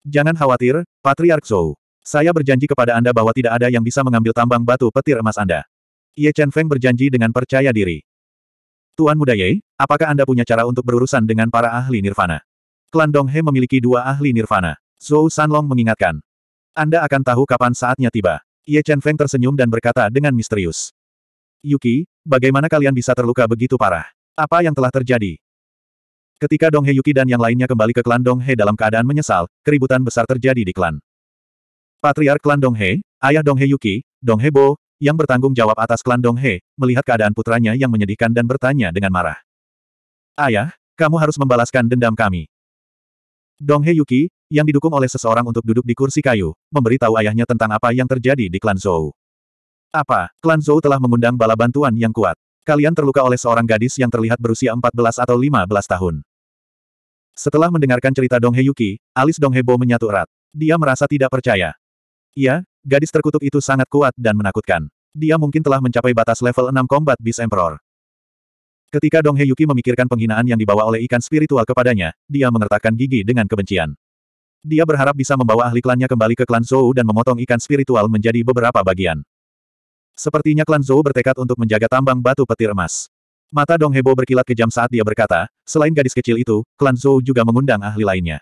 Jangan khawatir, Patriark Zhou. Saya berjanji kepada Anda bahwa tidak ada yang bisa mengambil tambang batu petir emas Anda. Ye Chen Feng berjanji dengan percaya diri. Tuan Muda Ye, apakah Anda punya cara untuk berurusan dengan para ahli nirvana? Klan Dong He memiliki dua ahli nirvana. Zhou Sanlong mengingatkan. Anda akan tahu kapan saatnya tiba. Ye Chen Feng tersenyum dan berkata dengan misterius. Yuki, bagaimana kalian bisa terluka begitu parah? Apa yang telah terjadi? Ketika Dong He Yuki dan yang lainnya kembali ke klan Dong He dalam keadaan menyesal, keributan besar terjadi di klan. Patriark klan Dong He, ayah Dong He Yuki, Dong He Bo, yang bertanggung jawab atas klan Donghe, melihat keadaan putranya yang menyedihkan dan bertanya dengan marah. Ayah, kamu harus membalaskan dendam kami. Donghe Yuki, yang didukung oleh seseorang untuk duduk di kursi kayu, memberitahu ayahnya tentang apa yang terjadi di klan Zhou. Apa, klan Zhou telah mengundang bala bantuan yang kuat. Kalian terluka oleh seorang gadis yang terlihat berusia 14 atau 15 tahun. Setelah mendengarkan cerita Dong He Yuki, alis Dong Bo menyatu erat. Dia merasa tidak percaya. Iya, Gadis terkutuk itu sangat kuat dan menakutkan. Dia mungkin telah mencapai batas level 6 Combat Beast Emperor. Ketika Dong Heyuki memikirkan penghinaan yang dibawa oleh ikan spiritual kepadanya, dia mengertakkan gigi dengan kebencian. Dia berharap bisa membawa ahli klannya kembali ke klan Zhou dan memotong ikan spiritual menjadi beberapa bagian. Sepertinya klan Zhou bertekad untuk menjaga tambang batu petir emas. Mata Dong Hebo berkilat kejam saat dia berkata, selain gadis kecil itu, klan Zhou juga mengundang ahli lainnya.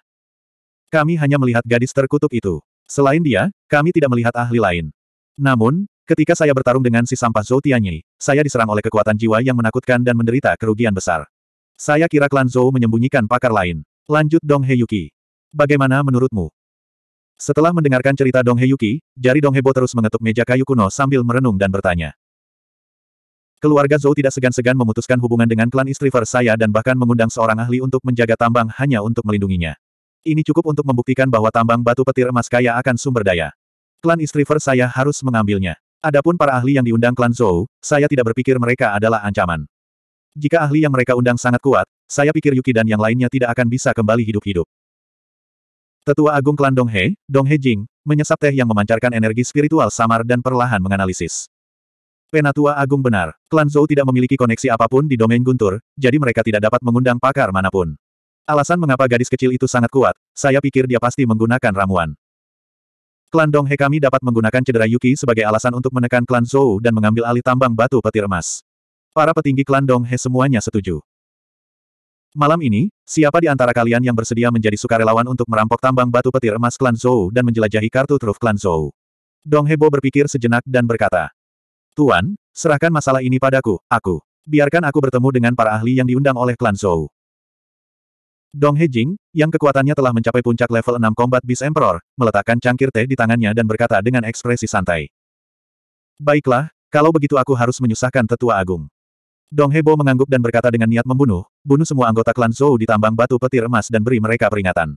Kami hanya melihat gadis terkutuk itu. Selain dia, kami tidak melihat ahli lain. Namun, ketika saya bertarung dengan si sampah Zhou Tianyi, saya diserang oleh kekuatan jiwa yang menakutkan dan menderita kerugian besar. Saya kira klan Zhou menyembunyikan pakar lain. Lanjut Dong Heyuki. Bagaimana menurutmu? Setelah mendengarkan cerita Dong Heyuki, jari Dong Hebo terus mengetuk meja kayu kuno sambil merenung dan bertanya. Keluarga Zhou tidak segan-segan memutuskan hubungan dengan klan istri Versailles dan bahkan mengundang seorang ahli untuk menjaga tambang hanya untuk melindunginya. Ini cukup untuk membuktikan bahwa tambang batu petir emas kaya akan sumber daya. Klan istri First saya harus mengambilnya. Adapun para ahli yang diundang klan Zhou, saya tidak berpikir mereka adalah ancaman. Jika ahli yang mereka undang sangat kuat, saya pikir Yuki dan yang lainnya tidak akan bisa kembali hidup-hidup. Tetua Agung Klan Donghe, Donghe Jing, menyesap teh yang memancarkan energi spiritual samar dan perlahan menganalisis. Penatua Agung benar, Klan Zhou tidak memiliki koneksi apapun di domain Guntur, jadi mereka tidak dapat mengundang pakar manapun. Alasan mengapa gadis kecil itu sangat kuat, saya pikir dia pasti menggunakan ramuan. Klan Dong He kami dapat menggunakan cedera Yuki sebagai alasan untuk menekan klan Zhou dan mengambil alih tambang batu petir emas. Para petinggi klan Dong He semuanya setuju. Malam ini, siapa di antara kalian yang bersedia menjadi sukarelawan untuk merampok tambang batu petir emas klan Zhou dan menjelajahi kartu truf klan Zhou? Dong Hebo berpikir sejenak dan berkata, Tuan, serahkan masalah ini padaku, aku. Biarkan aku bertemu dengan para ahli yang diundang oleh klan Zhou. Dong Hejing, yang kekuatannya telah mencapai puncak level 6 Combat Beast Emperor, meletakkan cangkir teh di tangannya dan berkata dengan ekspresi santai. Baiklah, kalau begitu aku harus menyusahkan tetua agung. Dong Hebo mengangguk dan berkata dengan niat membunuh, bunuh semua anggota klan Zhou di tambang batu petir emas dan beri mereka peringatan.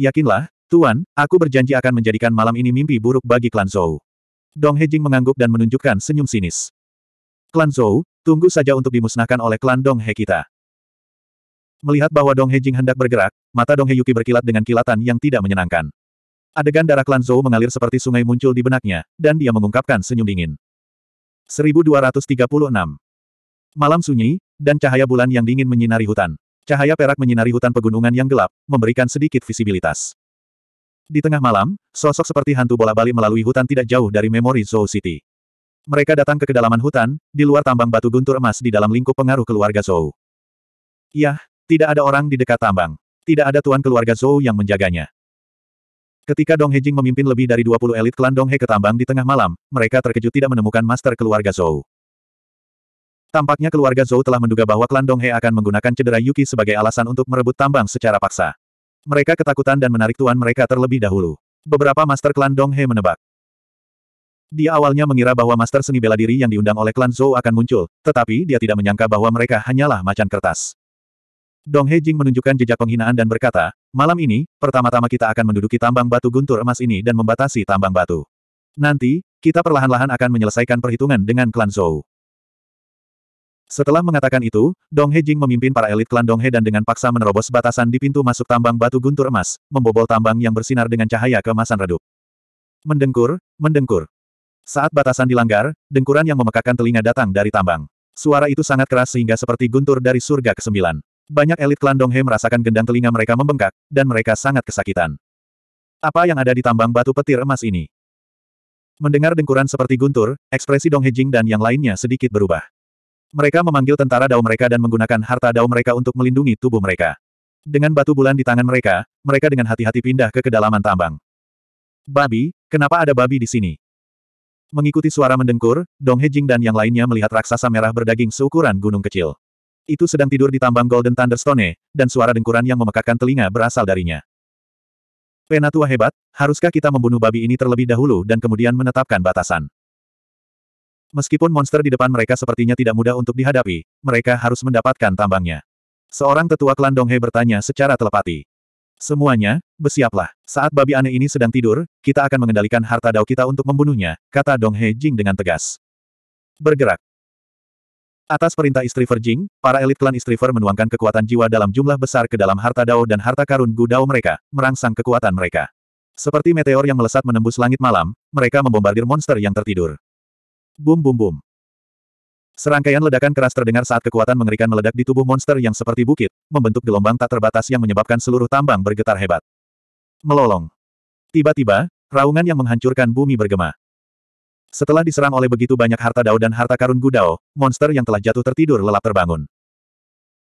Yakinlah, Tuan, aku berjanji akan menjadikan malam ini mimpi buruk bagi klan Zhou. Dong Hejing mengangguk dan menunjukkan senyum sinis. Klan Zhou, tunggu saja untuk dimusnahkan oleh klan Dong He kita. Melihat bahwa Dong Jing hendak bergerak, mata Dong Yuki berkilat dengan kilatan yang tidak menyenangkan. Adegan darah klan Zhou mengalir seperti sungai muncul di benaknya, dan dia mengungkapkan senyum dingin. 1236 Malam sunyi, dan cahaya bulan yang dingin menyinari hutan. Cahaya perak menyinari hutan pegunungan yang gelap, memberikan sedikit visibilitas. Di tengah malam, sosok seperti hantu bola balik melalui hutan tidak jauh dari memori Zhou City. Mereka datang ke kedalaman hutan, di luar tambang batu guntur emas di dalam lingkup pengaruh keluarga Zhou. Yah, tidak ada orang di dekat tambang. Tidak ada tuan keluarga Zhou yang menjaganya. Ketika Dong Hejing memimpin lebih dari 20 elit klan Dong He ke tambang di tengah malam, mereka terkejut tidak menemukan master keluarga Zhou. Tampaknya keluarga Zhou telah menduga bahwa klan Dong He akan menggunakan cedera Yuki sebagai alasan untuk merebut tambang secara paksa. Mereka ketakutan dan menarik tuan mereka terlebih dahulu. Beberapa master klan Dong He menebak. Dia awalnya mengira bahwa master seni bela diri yang diundang oleh klan Zhou akan muncul, tetapi dia tidak menyangka bahwa mereka hanyalah macan kertas. Dong Hejing menunjukkan jejak penghinaan dan berkata, malam ini, pertama-tama kita akan menduduki tambang batu guntur emas ini dan membatasi tambang batu. Nanti, kita perlahan-lahan akan menyelesaikan perhitungan dengan klan Zhou. Setelah mengatakan itu, Dong Hejing memimpin para elit klan Dong He dan dengan paksa menerobos batasan di pintu masuk tambang batu guntur emas, membobol tambang yang bersinar dengan cahaya kemasan redup. Mendengkur, mendengkur. Saat batasan dilanggar, dengkuran yang memekakan telinga datang dari tambang. Suara itu sangat keras sehingga seperti guntur dari surga ke-9. Banyak elit klan Donghe merasakan gendang telinga mereka membengkak, dan mereka sangat kesakitan. Apa yang ada di tambang batu petir emas ini? Mendengar dengkuran seperti guntur, ekspresi Dong Jing dan yang lainnya sedikit berubah. Mereka memanggil tentara dao mereka dan menggunakan harta dao mereka untuk melindungi tubuh mereka. Dengan batu bulan di tangan mereka, mereka dengan hati-hati pindah ke kedalaman tambang. Babi, kenapa ada babi di sini? Mengikuti suara mendengkur, Dong Hejing dan yang lainnya melihat raksasa merah berdaging seukuran gunung kecil. Itu sedang tidur di tambang Golden Thunderstone, dan suara dengkuran yang memekakkan telinga berasal darinya. Penatua hebat, haruskah kita membunuh babi ini terlebih dahulu dan kemudian menetapkan batasan? Meskipun monster di depan mereka sepertinya tidak mudah untuk dihadapi, mereka harus mendapatkan tambangnya. Seorang tetua klan Donghe bertanya secara telepati. Semuanya, bersiaplah. Saat babi aneh ini sedang tidur, kita akan mengendalikan harta dao kita untuk membunuhnya, kata Donghe Jing dengan tegas. Bergerak. Atas perintah istri Verjing, para elit klan istri Ver menuangkan kekuatan jiwa dalam jumlah besar ke dalam harta dao dan harta karun gu dao mereka, merangsang kekuatan mereka. Seperti meteor yang melesat menembus langit malam, mereka membombardir monster yang tertidur. Bum bum bum. Serangkaian ledakan keras terdengar saat kekuatan mengerikan meledak di tubuh monster yang seperti bukit, membentuk gelombang tak terbatas yang menyebabkan seluruh tambang bergetar hebat. Melolong. Tiba-tiba, raungan yang menghancurkan bumi bergema. Setelah diserang oleh begitu banyak harta Dao dan harta karun Gudao, monster yang telah jatuh tertidur lelap terbangun.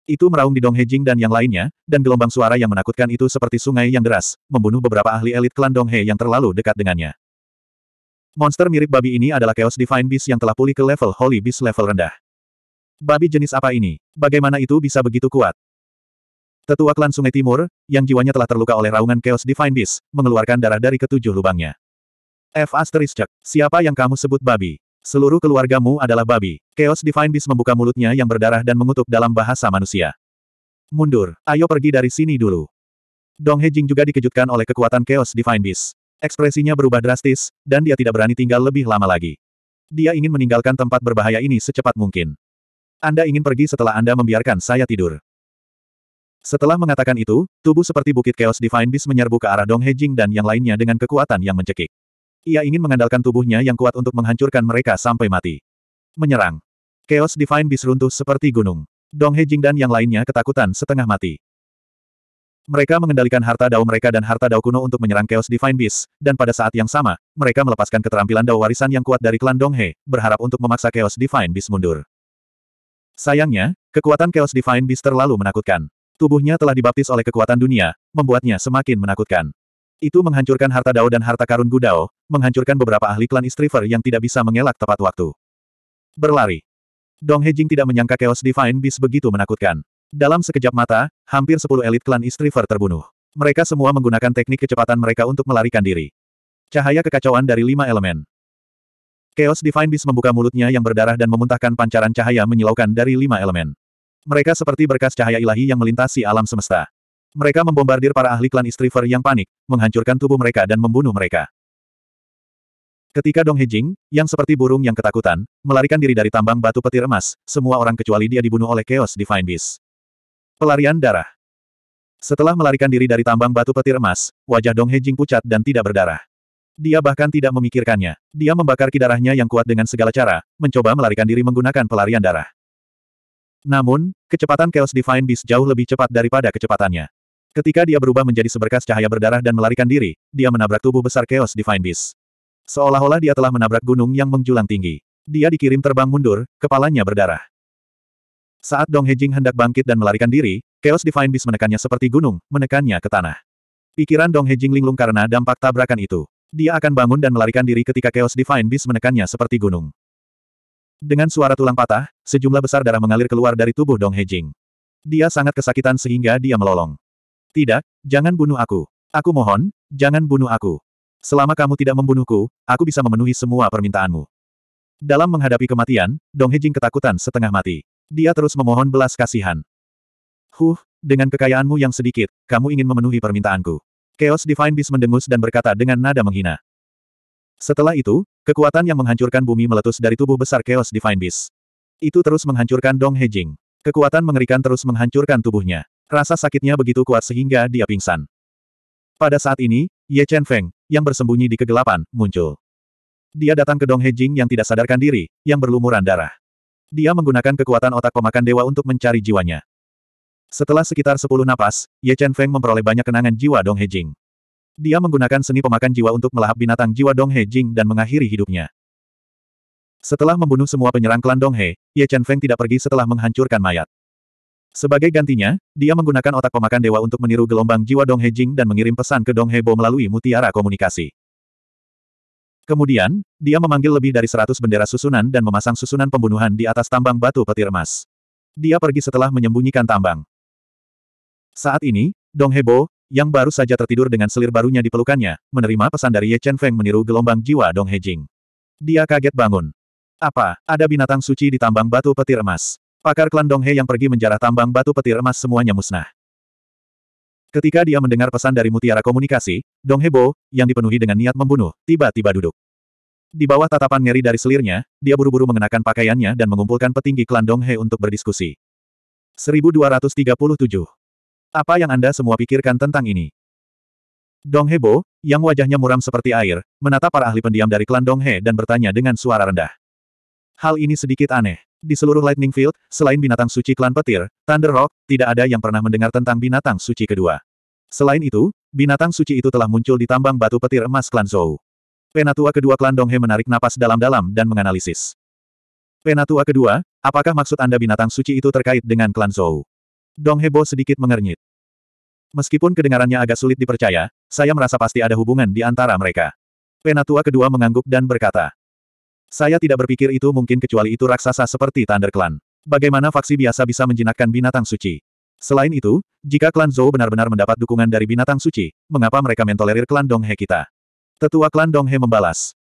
Itu meraung di Dong Hejing dan yang lainnya, dan gelombang suara yang menakutkan itu seperti sungai yang deras, membunuh beberapa ahli elit klan Dong He yang terlalu dekat dengannya. Monster mirip babi ini adalah Chaos Divine Beast yang telah pulih ke level Holy Beast level rendah. Babi jenis apa ini? Bagaimana itu bisa begitu kuat? Tetua klan Sungai Timur, yang jiwanya telah terluka oleh raungan Chaos Divine Beast, mengeluarkan darah dari ketujuh lubangnya. F asterisk. Siapa yang kamu sebut babi? Seluruh keluargamu adalah babi. Chaos Divine Beast membuka mulutnya yang berdarah dan mengutuk dalam bahasa manusia. Mundur, ayo pergi dari sini dulu. Dong Hejing juga dikejutkan oleh kekuatan Chaos Divine Beast. Ekspresinya berubah drastis, dan dia tidak berani tinggal lebih lama lagi. Dia ingin meninggalkan tempat berbahaya ini secepat mungkin. Anda ingin pergi setelah Anda membiarkan saya tidur. Setelah mengatakan itu, tubuh seperti bukit Chaos Divine Beast menyerbu ke arah Dong Hejing dan yang lainnya dengan kekuatan yang mencekik. Ia ingin mengandalkan tubuhnya yang kuat untuk menghancurkan mereka sampai mati. Menyerang. Chaos Divine Beast runtuh seperti gunung. Dong Jing dan yang lainnya ketakutan setengah mati. Mereka mengendalikan harta dao mereka dan harta dao kuno untuk menyerang Chaos Divine Beast, dan pada saat yang sama, mereka melepaskan keterampilan dao warisan yang kuat dari klan Dong He, berharap untuk memaksa Chaos Divine Beast mundur. Sayangnya, kekuatan Chaos Divine Beast terlalu menakutkan. Tubuhnya telah dibaptis oleh kekuatan dunia, membuatnya semakin menakutkan. Itu menghancurkan harta dao dan harta karun Gudao, menghancurkan beberapa ahli klan Istriver yang tidak bisa mengelak tepat waktu. Berlari. Dong Hejing tidak menyangka Chaos Divine Beast begitu menakutkan. Dalam sekejap mata, hampir sepuluh elit klan Istriver terbunuh. Mereka semua menggunakan teknik kecepatan mereka untuk melarikan diri. Cahaya kekacauan dari lima elemen. Chaos Divine Beast membuka mulutnya yang berdarah dan memuntahkan pancaran cahaya menyilaukan dari lima elemen. Mereka seperti berkas cahaya ilahi yang melintasi alam semesta. Mereka membombardir para ahli klan Istriver yang panik, menghancurkan tubuh mereka dan membunuh mereka. Ketika Dong Hejing, yang seperti burung yang ketakutan, melarikan diri dari tambang batu petir emas, semua orang kecuali dia dibunuh oleh Chaos Divine Beast. Pelarian darah. Setelah melarikan diri dari tambang batu petir emas, wajah Dong Hejing pucat dan tidak berdarah. Dia bahkan tidak memikirkannya. Dia membakar kidarahnya yang kuat dengan segala cara, mencoba melarikan diri menggunakan pelarian darah. Namun, kecepatan Chaos Divine Beast jauh lebih cepat daripada kecepatannya. Ketika dia berubah menjadi seberkas cahaya berdarah dan melarikan diri, dia menabrak tubuh besar Chaos Divine Beast. Seolah-olah dia telah menabrak gunung yang menjulang tinggi. Dia dikirim terbang mundur, kepalanya berdarah. Saat Dong Hejing hendak bangkit dan melarikan diri, Chaos Divine Beast menekannya seperti gunung, menekannya ke tanah. Pikiran Dong Hejing linglung karena dampak tabrakan itu. Dia akan bangun dan melarikan diri ketika Chaos Divine Beast menekannya seperti gunung. Dengan suara tulang patah, sejumlah besar darah mengalir keluar dari tubuh Dong Hejing. Dia sangat kesakitan sehingga dia melolong. Tidak, jangan bunuh aku. Aku mohon, jangan bunuh aku. Selama kamu tidak membunuhku, aku bisa memenuhi semua permintaanmu. Dalam menghadapi kematian, Dong Hejing ketakutan setengah mati. Dia terus memohon belas kasihan. Huh, dengan kekayaanmu yang sedikit, kamu ingin memenuhi permintaanku. Chaos Divine Beast mendengus dan berkata dengan nada menghina. Setelah itu, kekuatan yang menghancurkan bumi meletus dari tubuh besar Chaos Divine Beast. Itu terus menghancurkan Dong Hejing. Kekuatan mengerikan terus menghancurkan tubuhnya. Rasa sakitnya begitu kuat sehingga dia pingsan. Pada saat ini, Ye Chen Feng, yang bersembunyi di kegelapan, muncul. Dia datang ke Dong Hejing yang tidak sadarkan diri, yang berlumuran darah. Dia menggunakan kekuatan otak pemakan dewa untuk mencari jiwanya. Setelah sekitar sepuluh napas, Ye Chen Feng memperoleh banyak kenangan jiwa Dong Hejing. Dia menggunakan seni pemakan jiwa untuk melahap binatang jiwa Dong Hejing dan mengakhiri hidupnya. Setelah membunuh semua penyerang klan Dong He, Ye Chen Feng tidak pergi setelah menghancurkan mayat. Sebagai gantinya, dia menggunakan otak pemakan dewa untuk meniru gelombang jiwa Dong Hejing dan mengirim pesan ke Dong Hebo melalui mutiara komunikasi. Kemudian, dia memanggil lebih dari seratus bendera susunan dan memasang susunan pembunuhan di atas tambang batu petir emas. Dia pergi setelah menyembunyikan tambang. Saat ini, Dong Hebo, yang baru saja tertidur dengan selir barunya di pelukannya, menerima pesan dari Ye Chen Feng meniru gelombang jiwa Dong Hejing. Dia kaget bangun. Apa, ada binatang suci di tambang batu petir emas? Pakar klan Donghe yang pergi menjarah tambang batu petir emas semuanya musnah. Ketika dia mendengar pesan dari mutiara komunikasi, Dong Hebo, yang dipenuhi dengan niat membunuh, tiba-tiba duduk. Di bawah tatapan ngeri dari selirnya, dia buru-buru mengenakan pakaiannya dan mengumpulkan petinggi klan Dong He untuk berdiskusi. 1237. Apa yang Anda semua pikirkan tentang ini? Dong Hebo, yang wajahnya muram seperti air, menatap para ahli pendiam dari klan Dong He dan bertanya dengan suara rendah. Hal ini sedikit aneh. Di seluruh Lightning Field, selain binatang suci klan petir, Thunder Rock, tidak ada yang pernah mendengar tentang binatang suci kedua. Selain itu, binatang suci itu telah muncul di tambang batu petir emas klan Zhou. Penatua kedua klan Donghe menarik napas dalam-dalam dan menganalisis. Penatua kedua, apakah maksud Anda binatang suci itu terkait dengan klan Zhou? Donghe Bo sedikit mengernyit. Meskipun kedengarannya agak sulit dipercaya, saya merasa pasti ada hubungan di antara mereka. Penatua kedua mengangguk dan berkata, saya tidak berpikir itu mungkin kecuali itu raksasa seperti Thunder Clan. Bagaimana faksi biasa bisa menjinakkan binatang suci? Selain itu, jika klan Zhou benar-benar mendapat dukungan dari binatang suci, mengapa mereka mentolerir klan Donghe kita? Tetua klan Donghe membalas.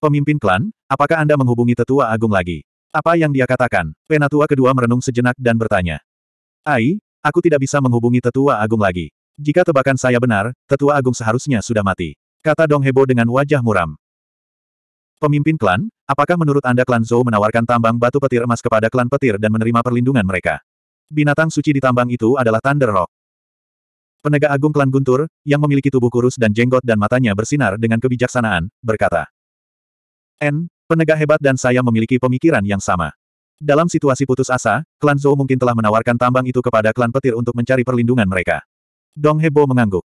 Pemimpin klan, apakah Anda menghubungi tetua agung lagi? Apa yang dia katakan? Penatua kedua merenung sejenak dan bertanya. Ai, aku tidak bisa menghubungi tetua agung lagi. Jika tebakan saya benar, tetua agung seharusnya sudah mati. Kata Donghebo dengan wajah muram. Pemimpin klan, apakah menurut Anda klan Zhou menawarkan tambang batu petir emas kepada klan petir dan menerima perlindungan mereka? Binatang suci di tambang itu adalah Thunder Rock. Penegak agung klan Guntur, yang memiliki tubuh kurus dan jenggot dan matanya bersinar dengan kebijaksanaan, berkata. N, penegak hebat dan saya memiliki pemikiran yang sama. Dalam situasi putus asa, klan Zhou mungkin telah menawarkan tambang itu kepada klan petir untuk mencari perlindungan mereka. Dong Hebo mengangguk.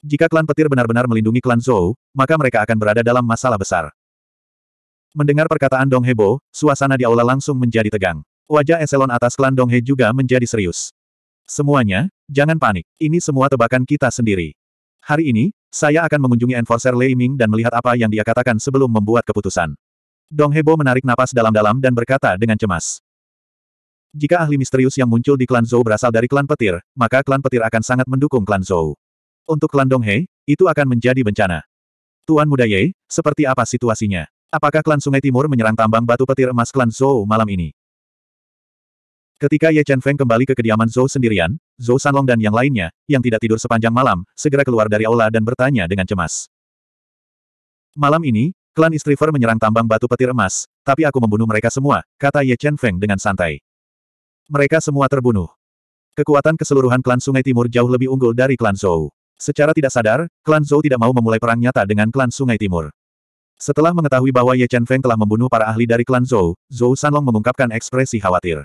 Jika klan petir benar-benar melindungi klan Zhou, maka mereka akan berada dalam masalah besar. Mendengar perkataan Dong Hebo, suasana di aula langsung menjadi tegang. Wajah eselon atas klan Dong He juga menjadi serius. Semuanya, jangan panik. Ini semua tebakan kita sendiri. Hari ini, saya akan mengunjungi Enforcer Lei Ming dan melihat apa yang dia katakan sebelum membuat keputusan. Dong Hebo menarik napas dalam-dalam dan berkata dengan cemas. Jika ahli misterius yang muncul di klan Zhou berasal dari klan petir, maka klan petir akan sangat mendukung klan Zhou. Untuk klan He, itu akan menjadi bencana. Tuan Muda Ye, seperti apa situasinya? Apakah klan Sungai Timur menyerang tambang batu petir emas klan Zhou malam ini? Ketika Ye Chen Feng kembali ke kediaman Zhou sendirian, Zhou Sanlong dan yang lainnya, yang tidak tidur sepanjang malam, segera keluar dari aula dan bertanya dengan cemas. Malam ini, klan istri menyerang tambang batu petir emas, tapi aku membunuh mereka semua, kata Ye Chen Feng dengan santai. Mereka semua terbunuh. Kekuatan keseluruhan klan Sungai Timur jauh lebih unggul dari klan Zhou. Secara tidak sadar, klan Zhou tidak mau memulai perang nyata dengan klan Sungai Timur. Setelah mengetahui bahwa Ye Chen Feng telah membunuh para ahli dari klan Zhou, Zhou Sanlong mengungkapkan ekspresi khawatir.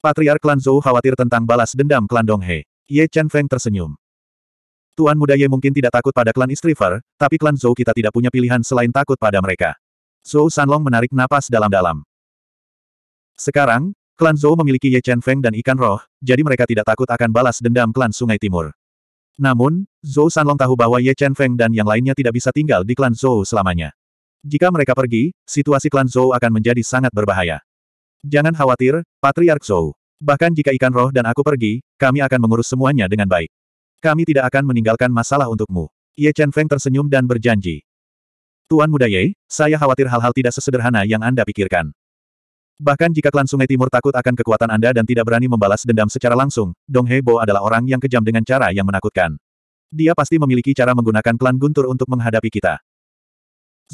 Patriark klan Zhou khawatir tentang balas dendam klan Donghe. Ye Chen Feng tersenyum. Tuan muda Ye mungkin tidak takut pada klan istri Fer, tapi klan Zhou kita tidak punya pilihan selain takut pada mereka. Zhou Sanlong menarik napas dalam-dalam. Sekarang, klan Zhou memiliki Ye Chen Feng dan ikan roh, jadi mereka tidak takut akan balas dendam klan Sungai Timur. Namun, Zhou Sanlong tahu bahwa Ye Chen Feng dan yang lainnya tidak bisa tinggal di klan Zhou selamanya. Jika mereka pergi, situasi klan Zhou akan menjadi sangat berbahaya. Jangan khawatir, Patriark Zhou. Bahkan jika ikan roh dan aku pergi, kami akan mengurus semuanya dengan baik. Kami tidak akan meninggalkan masalah untukmu. Ye Chen Feng tersenyum dan berjanji. Tuan Muda Ye, saya khawatir hal-hal tidak sesederhana yang Anda pikirkan. Bahkan jika klan Sungai Timur takut akan kekuatan Anda dan tidak berani membalas dendam secara langsung, Dong Hebo adalah orang yang kejam dengan cara yang menakutkan. Dia pasti memiliki cara menggunakan klan Guntur untuk menghadapi kita.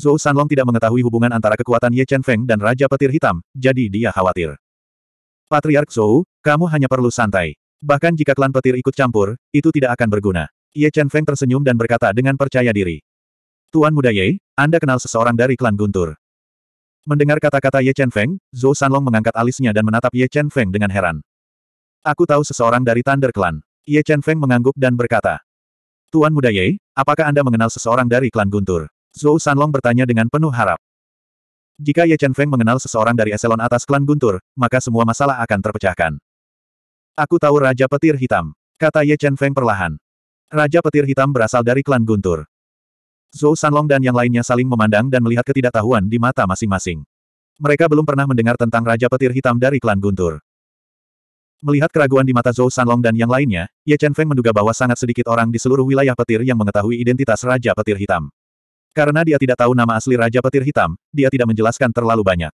Zhou Sanlong tidak mengetahui hubungan antara kekuatan Ye Chen Feng dan Raja Petir Hitam, jadi dia khawatir. Patriark Zhou, kamu hanya perlu santai. Bahkan jika klan petir ikut campur, itu tidak akan berguna. Ye Chen Feng tersenyum dan berkata dengan percaya diri. Tuan Muda Ye, Anda kenal seseorang dari klan Guntur. Mendengar kata-kata Ye Chen Feng, Zhou Sanlong mengangkat alisnya dan menatap Ye Chen Feng dengan heran. Aku tahu seseorang dari Thunder Clan. Ye Chen Feng mengangguk dan berkata. Tuan Muda Ye, apakah Anda mengenal seseorang dari Klan Guntur? Zhou Sanlong bertanya dengan penuh harap. Jika Ye Chen Feng mengenal seseorang dari eselon atas Klan Guntur, maka semua masalah akan terpecahkan. Aku tahu Raja Petir Hitam. Kata Ye Chen Feng perlahan. Raja Petir Hitam berasal dari Klan Guntur. Zhou Sanlong dan yang lainnya saling memandang dan melihat ketidaktahuan di mata masing-masing. Mereka belum pernah mendengar tentang Raja Petir Hitam dari klan Guntur. Melihat keraguan di mata Zhou Sanlong dan yang lainnya, Ye Chen Feng menduga bahwa sangat sedikit orang di seluruh wilayah petir yang mengetahui identitas Raja Petir Hitam. Karena dia tidak tahu nama asli Raja Petir Hitam, dia tidak menjelaskan terlalu banyak.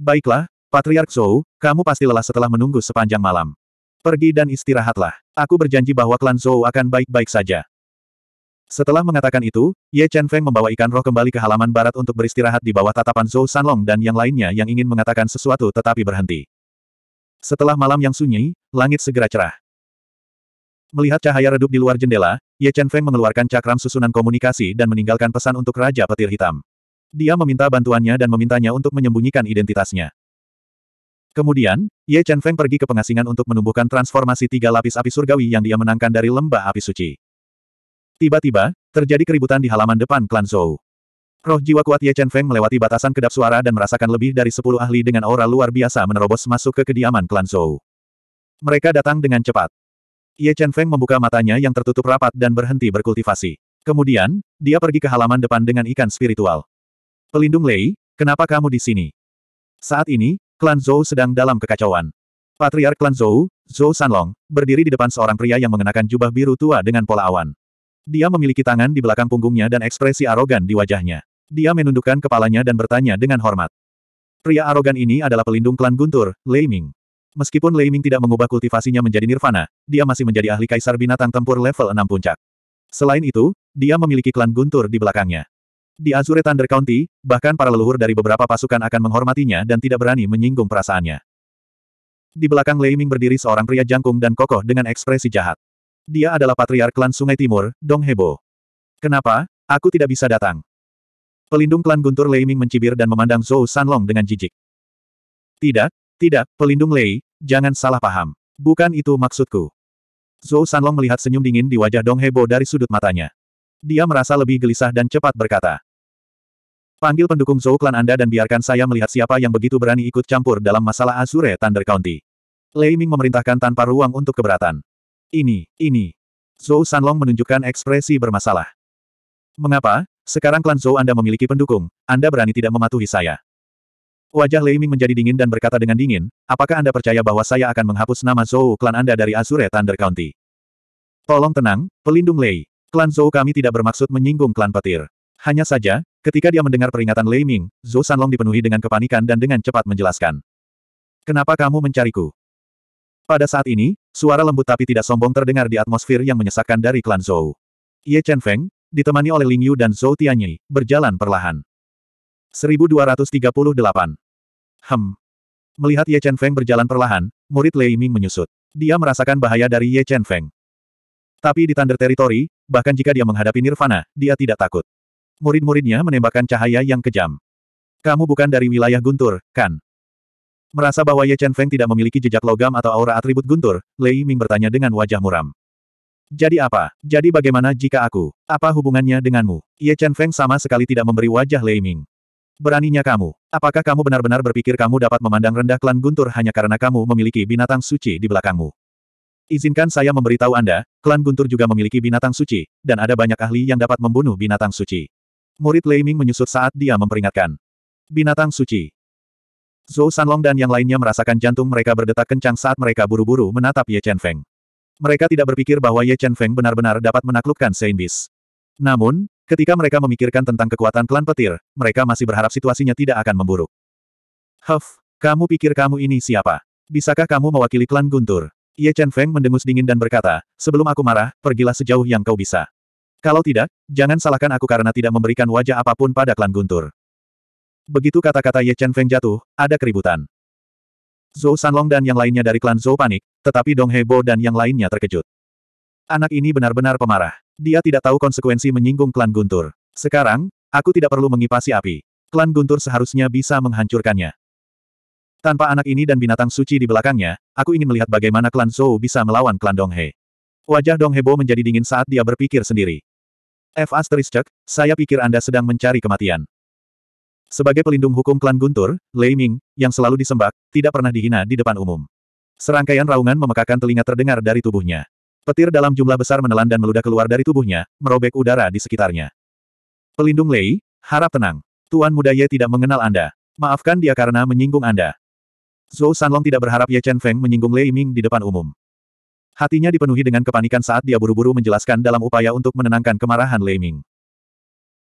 Baiklah, Patriark Zhou, kamu pasti lelah setelah menunggu sepanjang malam. Pergi dan istirahatlah. Aku berjanji bahwa klan Zhou akan baik-baik saja. Setelah mengatakan itu, Ye Chen Feng membawa ikan roh kembali ke halaman barat untuk beristirahat di bawah tatapan Zhou Sanlong dan yang lainnya yang ingin mengatakan sesuatu tetapi berhenti. Setelah malam yang sunyi, langit segera cerah. Melihat cahaya redup di luar jendela, Ye Chen Feng mengeluarkan cakram susunan komunikasi dan meninggalkan pesan untuk Raja Petir Hitam. Dia meminta bantuannya dan memintanya untuk menyembunyikan identitasnya. Kemudian, Ye Chen Feng pergi ke pengasingan untuk menumbuhkan transformasi tiga lapis api surgawi yang dia menangkan dari lembah api suci. Tiba-tiba, terjadi keributan di halaman depan klan Zhou. Roh jiwa kuat Ye Chen Feng melewati batasan kedap suara dan merasakan lebih dari sepuluh ahli dengan aura luar biasa menerobos masuk ke kediaman klan Zhou. Mereka datang dengan cepat. Ye Chen Feng membuka matanya yang tertutup rapat dan berhenti berkultivasi. Kemudian, dia pergi ke halaman depan dengan ikan spiritual. Pelindung Lei, kenapa kamu di sini? Saat ini, klan Zhou sedang dalam kekacauan. Patriark klan Zhou, Zhou Sanlong, berdiri di depan seorang pria yang mengenakan jubah biru tua dengan pola awan. Dia memiliki tangan di belakang punggungnya dan ekspresi arogan di wajahnya. Dia menundukkan kepalanya dan bertanya dengan hormat. Pria arogan ini adalah pelindung klan Guntur, Lei Ming. Meskipun Lei Ming tidak mengubah kultivasinya menjadi nirvana, dia masih menjadi ahli kaisar binatang tempur level 6 puncak. Selain itu, dia memiliki klan Guntur di belakangnya. Di Azure Thunder County, bahkan para leluhur dari beberapa pasukan akan menghormatinya dan tidak berani menyinggung perasaannya. Di belakang Lei Ming berdiri seorang pria jangkung dan kokoh dengan ekspresi jahat. Dia adalah patriark klan Sungai Timur, Dong Hebo. Kenapa? Aku tidak bisa datang. Pelindung klan Guntur Lei Ming mencibir dan memandang Zhou Sanlong dengan jijik. Tidak, tidak, pelindung Lei, jangan salah paham. Bukan itu maksudku. Zhou Sanlong melihat senyum dingin di wajah Dong Hebo dari sudut matanya. Dia merasa lebih gelisah dan cepat berkata. Panggil pendukung Zhou klan Anda dan biarkan saya melihat siapa yang begitu berani ikut campur dalam masalah Azure Thunder County. Lei Ming memerintahkan tanpa ruang untuk keberatan. Ini, ini. Zhou Sanlong menunjukkan ekspresi bermasalah. Mengapa, sekarang klan Zhou Anda memiliki pendukung, Anda berani tidak mematuhi saya. Wajah Lei Ming menjadi dingin dan berkata dengan dingin, apakah Anda percaya bahwa saya akan menghapus nama Zhou klan Anda dari Azure Thunder County? Tolong tenang, pelindung Lei. Klan Zhou kami tidak bermaksud menyinggung klan petir. Hanya saja, ketika dia mendengar peringatan Lei Ming, Zhou Sanlong dipenuhi dengan kepanikan dan dengan cepat menjelaskan. Kenapa kamu mencariku? Pada saat ini, suara lembut tapi tidak sombong terdengar di atmosfer yang menyesakkan dari klan Zhou. Ye Chen Feng, ditemani oleh Ling Yu dan Zhou Tianyi, berjalan perlahan. 1238. Hem. Melihat Ye Chen Feng berjalan perlahan, murid Lei Ming menyusut. Dia merasakan bahaya dari Ye Chen Feng. Tapi di tanda teritori, bahkan jika dia menghadapi Nirvana, dia tidak takut. Murid-muridnya menembakkan cahaya yang kejam. Kamu bukan dari wilayah Guntur, kan? Merasa bahwa Ye Chen Feng tidak memiliki jejak logam atau aura atribut guntur, Lei Ming bertanya dengan wajah muram. Jadi apa? Jadi bagaimana jika aku? Apa hubungannya denganmu? Ye Chen Feng sama sekali tidak memberi wajah Lei Ming. Beraninya kamu. Apakah kamu benar-benar berpikir kamu dapat memandang rendah klan Guntur hanya karena kamu memiliki binatang suci di belakangmu? Izinkan saya memberitahu Anda, klan Guntur juga memiliki binatang suci, dan ada banyak ahli yang dapat membunuh binatang suci. Murid Lei Ming menyusut saat dia memperingatkan. Binatang suci. Zhou Sanlong dan yang lainnya merasakan jantung mereka berdetak kencang saat mereka buru-buru menatap Ye Chen Feng. Mereka tidak berpikir bahwa Ye Chen Feng benar-benar dapat menaklukkan Saint Beast. Namun, ketika mereka memikirkan tentang kekuatan klan petir, mereka masih berharap situasinya tidak akan memburuk. Huff, kamu pikir kamu ini siapa? Bisakah kamu mewakili klan Guntur? Ye Chen Feng mendengus dingin dan berkata, sebelum aku marah, pergilah sejauh yang kau bisa. Kalau tidak, jangan salahkan aku karena tidak memberikan wajah apapun pada klan Guntur. Begitu kata-kata Ye Chen Feng jatuh, ada keributan. Zhou Sanlong dan yang lainnya dari klan Zhou panik, tetapi Dong Hebo dan yang lainnya terkejut. Anak ini benar-benar pemarah. Dia tidak tahu konsekuensi menyinggung klan Guntur. Sekarang, aku tidak perlu mengipasi api. Klan Guntur seharusnya bisa menghancurkannya. Tanpa anak ini dan binatang suci di belakangnya, aku ingin melihat bagaimana klan Zhou bisa melawan klan Dong He Wajah Dong Donghebo menjadi dingin saat dia berpikir sendiri. F. Asterisk, saya pikir Anda sedang mencari kematian. Sebagai pelindung hukum klan Guntur, Lei Ming, yang selalu disembah, tidak pernah dihina di depan umum. Serangkaian raungan memekakan telinga terdengar dari tubuhnya. Petir dalam jumlah besar menelan dan meludah keluar dari tubuhnya, merobek udara di sekitarnya. Pelindung Lei, harap tenang. Tuan muda Ye tidak mengenal Anda. Maafkan dia karena menyinggung Anda. Zhou Sanlong tidak berharap Ye Chen Feng menyinggung Lei Ming di depan umum. Hatinya dipenuhi dengan kepanikan saat dia buru-buru menjelaskan dalam upaya untuk menenangkan kemarahan Lei Ming.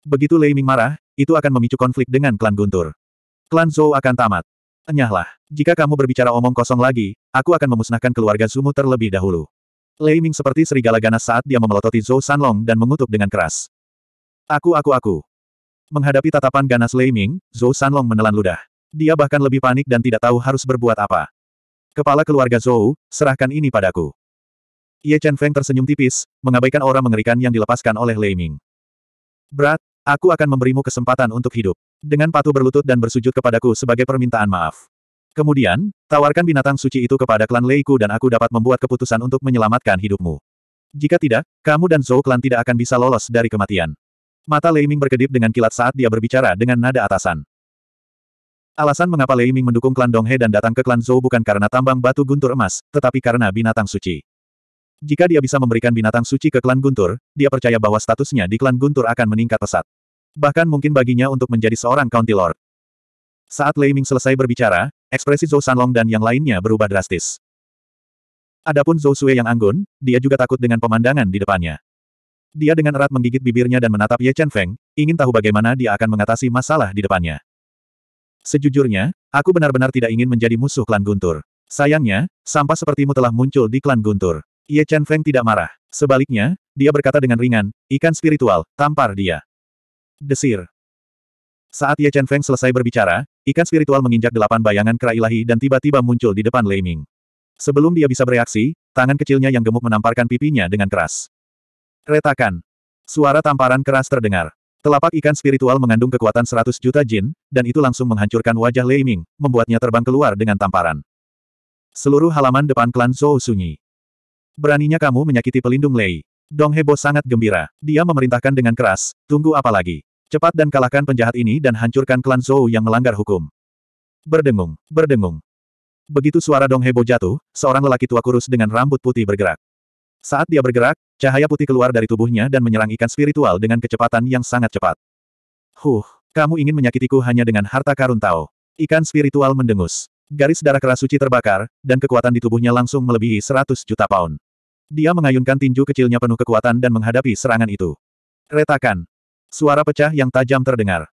Begitu Lei Ming marah, itu akan memicu konflik dengan klan Guntur. Klan Zhou akan tamat. Enyahlah, jika kamu berbicara omong kosong lagi, aku akan memusnahkan keluarga Zumu terlebih dahulu. Lei Ming seperti serigala ganas saat dia memelototi Zhou Sanlong dan mengutuk dengan keras. Aku aku aku. Menghadapi tatapan ganas Lei Ming, Zhou Sanlong menelan ludah. Dia bahkan lebih panik dan tidak tahu harus berbuat apa. Kepala keluarga Zhou, serahkan ini padaku. Ye Chen Feng tersenyum tipis, mengabaikan aura mengerikan yang dilepaskan oleh Lei Ming. Berat, Aku akan memberimu kesempatan untuk hidup. Dengan patuh berlutut dan bersujud kepadaku sebagai permintaan maaf. Kemudian, tawarkan binatang suci itu kepada klan Leiku dan aku dapat membuat keputusan untuk menyelamatkan hidupmu. Jika tidak, kamu dan Zhou klan tidak akan bisa lolos dari kematian. Mata Lei Ming berkedip dengan kilat saat dia berbicara dengan nada atasan. Alasan mengapa Lei Ming mendukung klan Donghe dan datang ke klan Zhou bukan karena tambang batu guntur emas, tetapi karena binatang suci. Jika dia bisa memberikan binatang suci ke klan Guntur, dia percaya bahwa statusnya di klan Guntur akan meningkat pesat bahkan mungkin baginya untuk menjadi seorang County Lord. Saat Lei Ming selesai berbicara, ekspresi Zhou Sanlong dan yang lainnya berubah drastis. Adapun Zhou Sui yang anggun, dia juga takut dengan pemandangan di depannya. Dia dengan erat menggigit bibirnya dan menatap Ye Chen Feng, ingin tahu bagaimana dia akan mengatasi masalah di depannya. Sejujurnya, aku benar-benar tidak ingin menjadi musuh klan Guntur. Sayangnya, sampah sepertimu telah muncul di klan Guntur. Ye Chen Feng tidak marah. Sebaliknya, dia berkata dengan ringan, ikan spiritual, tampar dia. Desir. Saat Ye Chen Feng selesai berbicara, ikan spiritual menginjak delapan bayangan kera ilahi dan tiba-tiba muncul di depan Lei Ming. Sebelum dia bisa bereaksi, tangan kecilnya yang gemuk menamparkan pipinya dengan keras. Retakan. Suara tamparan keras terdengar. Telapak ikan spiritual mengandung kekuatan 100 juta jin, dan itu langsung menghancurkan wajah Lei Ming, membuatnya terbang keluar dengan tamparan. Seluruh halaman depan klan Zhou sunyi. Beraninya kamu menyakiti pelindung Lei. Dong Hebo sangat gembira. Dia memerintahkan dengan keras, tunggu apa lagi. Cepat dan kalahkan penjahat ini dan hancurkan klan Zhou yang melanggar hukum. Berdengung, berdengung. Begitu suara Dong Hebo jatuh, seorang lelaki tua kurus dengan rambut putih bergerak. Saat dia bergerak, cahaya putih keluar dari tubuhnya dan menyerang ikan spiritual dengan kecepatan yang sangat cepat. Huh, kamu ingin menyakitiku hanya dengan harta karun Tao. Ikan spiritual mendengus. Garis darah keras suci terbakar, dan kekuatan di tubuhnya langsung melebihi 100 juta pound. Dia mengayunkan tinju kecilnya penuh kekuatan dan menghadapi serangan itu. Retakan, Suara pecah yang tajam terdengar.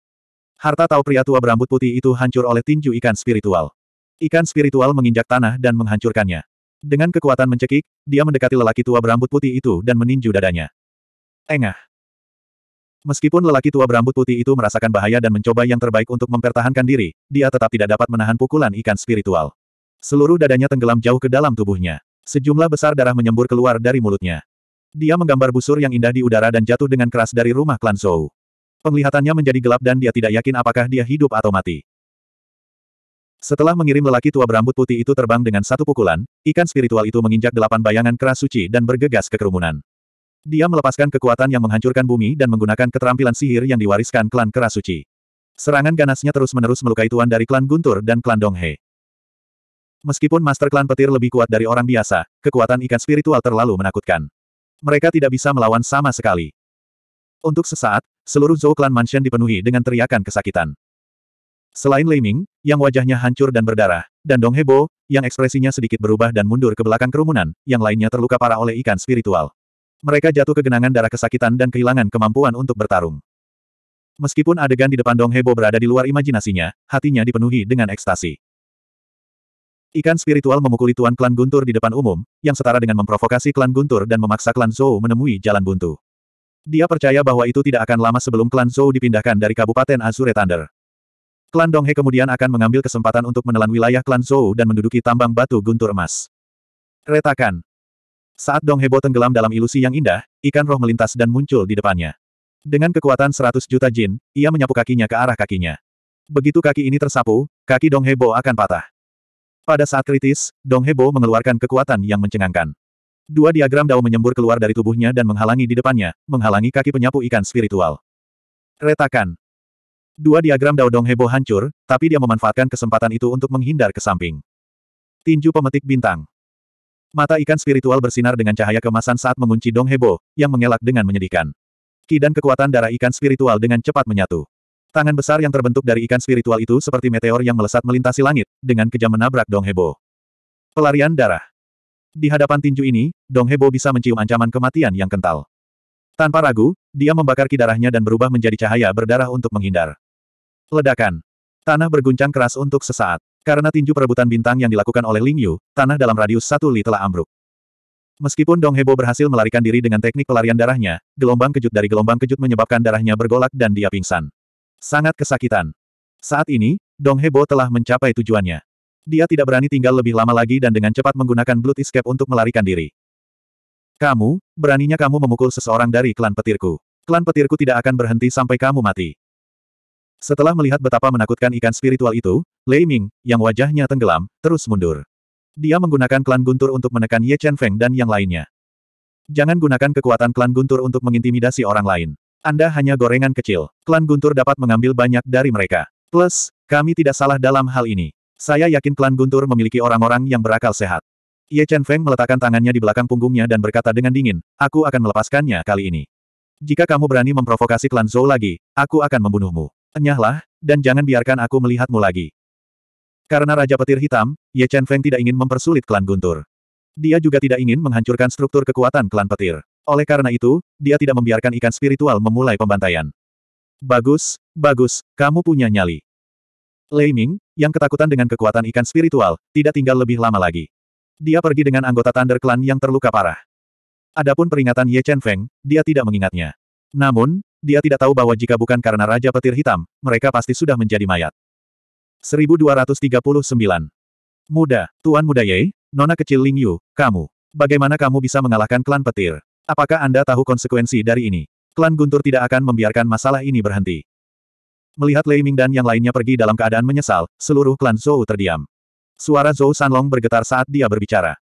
Harta tahu pria tua berambut putih itu hancur oleh tinju ikan spiritual. Ikan spiritual menginjak tanah dan menghancurkannya. Dengan kekuatan mencekik, dia mendekati lelaki tua berambut putih itu dan meninju dadanya. Engah. Meskipun lelaki tua berambut putih itu merasakan bahaya dan mencoba yang terbaik untuk mempertahankan diri, dia tetap tidak dapat menahan pukulan ikan spiritual. Seluruh dadanya tenggelam jauh ke dalam tubuhnya. Sejumlah besar darah menyembur keluar dari mulutnya. Dia menggambar busur yang indah di udara dan jatuh dengan keras dari rumah klan Zhou. Penglihatannya menjadi gelap dan dia tidak yakin apakah dia hidup atau mati. Setelah mengirim lelaki tua berambut putih itu terbang dengan satu pukulan, ikan spiritual itu menginjak delapan bayangan keras suci dan bergegas ke kerumunan. Dia melepaskan kekuatan yang menghancurkan bumi dan menggunakan keterampilan sihir yang diwariskan klan keras suci. Serangan ganasnya terus-menerus melukai tuan dari klan Guntur dan klan Donghe. Meskipun master klan petir lebih kuat dari orang biasa, kekuatan ikan spiritual terlalu menakutkan. Mereka tidak bisa melawan sama sekali. Untuk sesaat, seluruh Zhou Clan Mansion dipenuhi dengan teriakan kesakitan. Selain Lei Ming, yang wajahnya hancur dan berdarah, dan Dong Hebo, yang ekspresinya sedikit berubah dan mundur ke belakang kerumunan, yang lainnya terluka parah oleh ikan spiritual. Mereka jatuh ke genangan darah kesakitan dan kehilangan kemampuan untuk bertarung. Meskipun adegan di depan Dong Hebo berada di luar imajinasinya, hatinya dipenuhi dengan ekstasi. Ikan spiritual memukuli Tuan Klan Guntur di depan umum, yang setara dengan memprovokasi Klan Guntur dan memaksa Klan Zhou menemui jalan buntu. Dia percaya bahwa itu tidak akan lama sebelum Klan Zhou dipindahkan dari Kabupaten Azure Thunder. Klan Donghe kemudian akan mengambil kesempatan untuk menelan wilayah Klan Zhou dan menduduki tambang batu guntur emas. Retakan. Saat Dong Bo tenggelam dalam ilusi yang indah, ikan roh melintas dan muncul di depannya. Dengan kekuatan 100 juta jin, ia menyapu kakinya ke arah kakinya. Begitu kaki ini tersapu, kaki Dong Bo akan patah. Pada saat kritis, Dong Hebo mengeluarkan kekuatan yang mencengangkan. Dua diagram dao menyembur keluar dari tubuhnya dan menghalangi di depannya, menghalangi kaki penyapu ikan spiritual. Retakan. Dua diagram dao Dong Hebo hancur, tapi dia memanfaatkan kesempatan itu untuk menghindar ke samping. Tinju pemetik bintang. Mata ikan spiritual bersinar dengan cahaya kemasan saat mengunci Dong Hebo, yang mengelak dengan menyedihkan. Ki dan kekuatan darah ikan spiritual dengan cepat menyatu. Tangan besar yang terbentuk dari ikan spiritual itu seperti meteor yang melesat melintasi langit, dengan kejam menabrak Dong Hebo. Pelarian darah. Di hadapan tinju ini, Dong Hebo bisa mencium ancaman kematian yang kental. Tanpa ragu, dia membakar darahnya dan berubah menjadi cahaya berdarah untuk menghindar. Ledakan. Tanah berguncang keras untuk sesaat. Karena tinju perebutan bintang yang dilakukan oleh Ling Yu, tanah dalam radius satu li telah ambruk. Meskipun Dong Hebo berhasil melarikan diri dengan teknik pelarian darahnya, gelombang kejut dari gelombang kejut menyebabkan darahnya bergolak dan dia pingsan. Sangat kesakitan. Saat ini, Dong Hebo telah mencapai tujuannya. Dia tidak berani tinggal lebih lama lagi dan dengan cepat menggunakan Blood Escape untuk melarikan diri. Kamu, beraninya kamu memukul seseorang dari klan petirku. Klan petirku tidak akan berhenti sampai kamu mati. Setelah melihat betapa menakutkan ikan spiritual itu, Lei Ming, yang wajahnya tenggelam, terus mundur. Dia menggunakan klan guntur untuk menekan Ye Chen Feng dan yang lainnya. Jangan gunakan kekuatan klan guntur untuk mengintimidasi orang lain. Anda hanya gorengan kecil. Klan Guntur dapat mengambil banyak dari mereka. Plus, kami tidak salah dalam hal ini. Saya yakin klan Guntur memiliki orang-orang yang berakal sehat. Ye Chen Feng meletakkan tangannya di belakang punggungnya dan berkata dengan dingin, aku akan melepaskannya kali ini. Jika kamu berani memprovokasi klan Zhou lagi, aku akan membunuhmu. Enyahlah, dan jangan biarkan aku melihatmu lagi. Karena Raja Petir Hitam, Ye Chen Feng tidak ingin mempersulit klan Guntur. Dia juga tidak ingin menghancurkan struktur kekuatan klan petir. Oleh karena itu, dia tidak membiarkan ikan spiritual memulai pembantaian. Bagus, bagus, kamu punya nyali. Lei Ming, yang ketakutan dengan kekuatan ikan spiritual, tidak tinggal lebih lama lagi. Dia pergi dengan anggota Thunder Clan yang terluka parah. Adapun peringatan Ye Chen Feng, dia tidak mengingatnya. Namun, dia tidak tahu bahwa jika bukan karena Raja Petir Hitam, mereka pasti sudah menjadi mayat. 1239 Muda, Tuan Muda Ye, Nona kecil Ling Yu, kamu. Bagaimana kamu bisa mengalahkan klan petir? Apakah Anda tahu konsekuensi dari ini? Klan Guntur tidak akan membiarkan masalah ini berhenti. Melihat Lei Ming dan yang lainnya pergi dalam keadaan menyesal, seluruh klan Zhou terdiam. Suara Zhou Sanlong bergetar saat dia berbicara.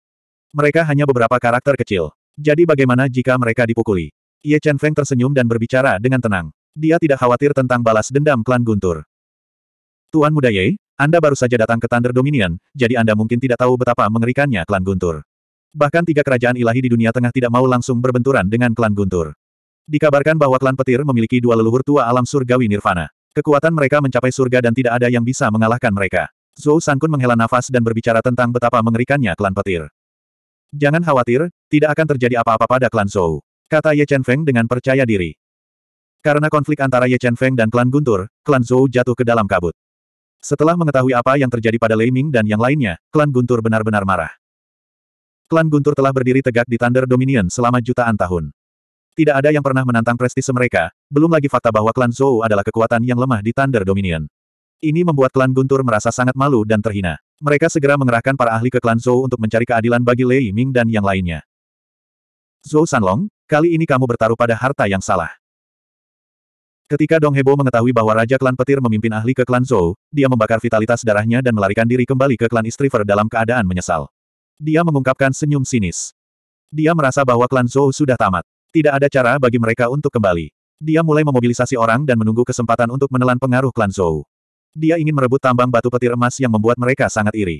Mereka hanya beberapa karakter kecil. Jadi bagaimana jika mereka dipukuli? Ye Chen Feng tersenyum dan berbicara dengan tenang. Dia tidak khawatir tentang balas dendam klan Guntur. Tuan Muda Ye, anda baru saja datang ke Thunder Dominion, jadi Anda mungkin tidak tahu betapa mengerikannya klan Guntur. Bahkan tiga kerajaan ilahi di dunia tengah tidak mau langsung berbenturan dengan klan Guntur. Dikabarkan bahwa klan petir memiliki dua leluhur tua alam surgawi nirvana. Kekuatan mereka mencapai surga dan tidak ada yang bisa mengalahkan mereka. Zhou Sankun menghela nafas dan berbicara tentang betapa mengerikannya klan petir. Jangan khawatir, tidak akan terjadi apa-apa pada klan Zhou. Kata Ye Chen Feng dengan percaya diri. Karena konflik antara Ye Chen Feng dan klan Guntur, klan Zhou jatuh ke dalam kabut. Setelah mengetahui apa yang terjadi pada Lei Ming dan yang lainnya, klan Guntur benar-benar marah. Klan Guntur telah berdiri tegak di Thunder Dominion selama jutaan tahun. Tidak ada yang pernah menantang prestise mereka, belum lagi fakta bahwa klan Zhou adalah kekuatan yang lemah di Thunder Dominion. Ini membuat klan Guntur merasa sangat malu dan terhina. Mereka segera mengerahkan para ahli ke klan Zhou untuk mencari keadilan bagi Lei Ming dan yang lainnya. Zhou Sanlong, kali ini kamu bertaruh pada harta yang salah. Ketika Dong Hebo mengetahui bahwa Raja Klan Petir memimpin ahli ke Klan Zhou, dia membakar vitalitas darahnya dan melarikan diri kembali ke Klan Istriver dalam keadaan menyesal. Dia mengungkapkan senyum sinis. Dia merasa bahwa Klan Zhou sudah tamat. Tidak ada cara bagi mereka untuk kembali. Dia mulai memobilisasi orang dan menunggu kesempatan untuk menelan pengaruh Klan Zhou. Dia ingin merebut tambang batu petir emas yang membuat mereka sangat iri.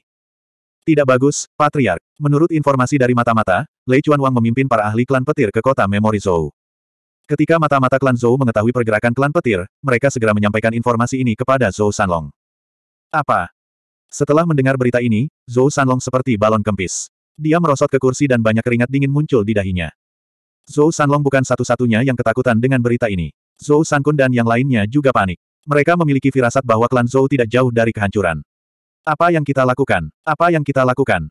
Tidak bagus, Patriark. Menurut informasi dari mata-mata, Lei Chuan Wang memimpin para ahli klan petir ke kota Memory Zhou. Ketika mata-mata klan Zhou mengetahui pergerakan klan petir, mereka segera menyampaikan informasi ini kepada Zhou Sanlong. Apa? Setelah mendengar berita ini, Zhou Sanlong seperti balon kempis. Dia merosot ke kursi dan banyak keringat dingin muncul di dahinya. Zhou Sanlong bukan satu-satunya yang ketakutan dengan berita ini. Zhou Sankun dan yang lainnya juga panik. Mereka memiliki firasat bahwa klan Zhou tidak jauh dari kehancuran. Apa yang kita lakukan? Apa yang kita lakukan?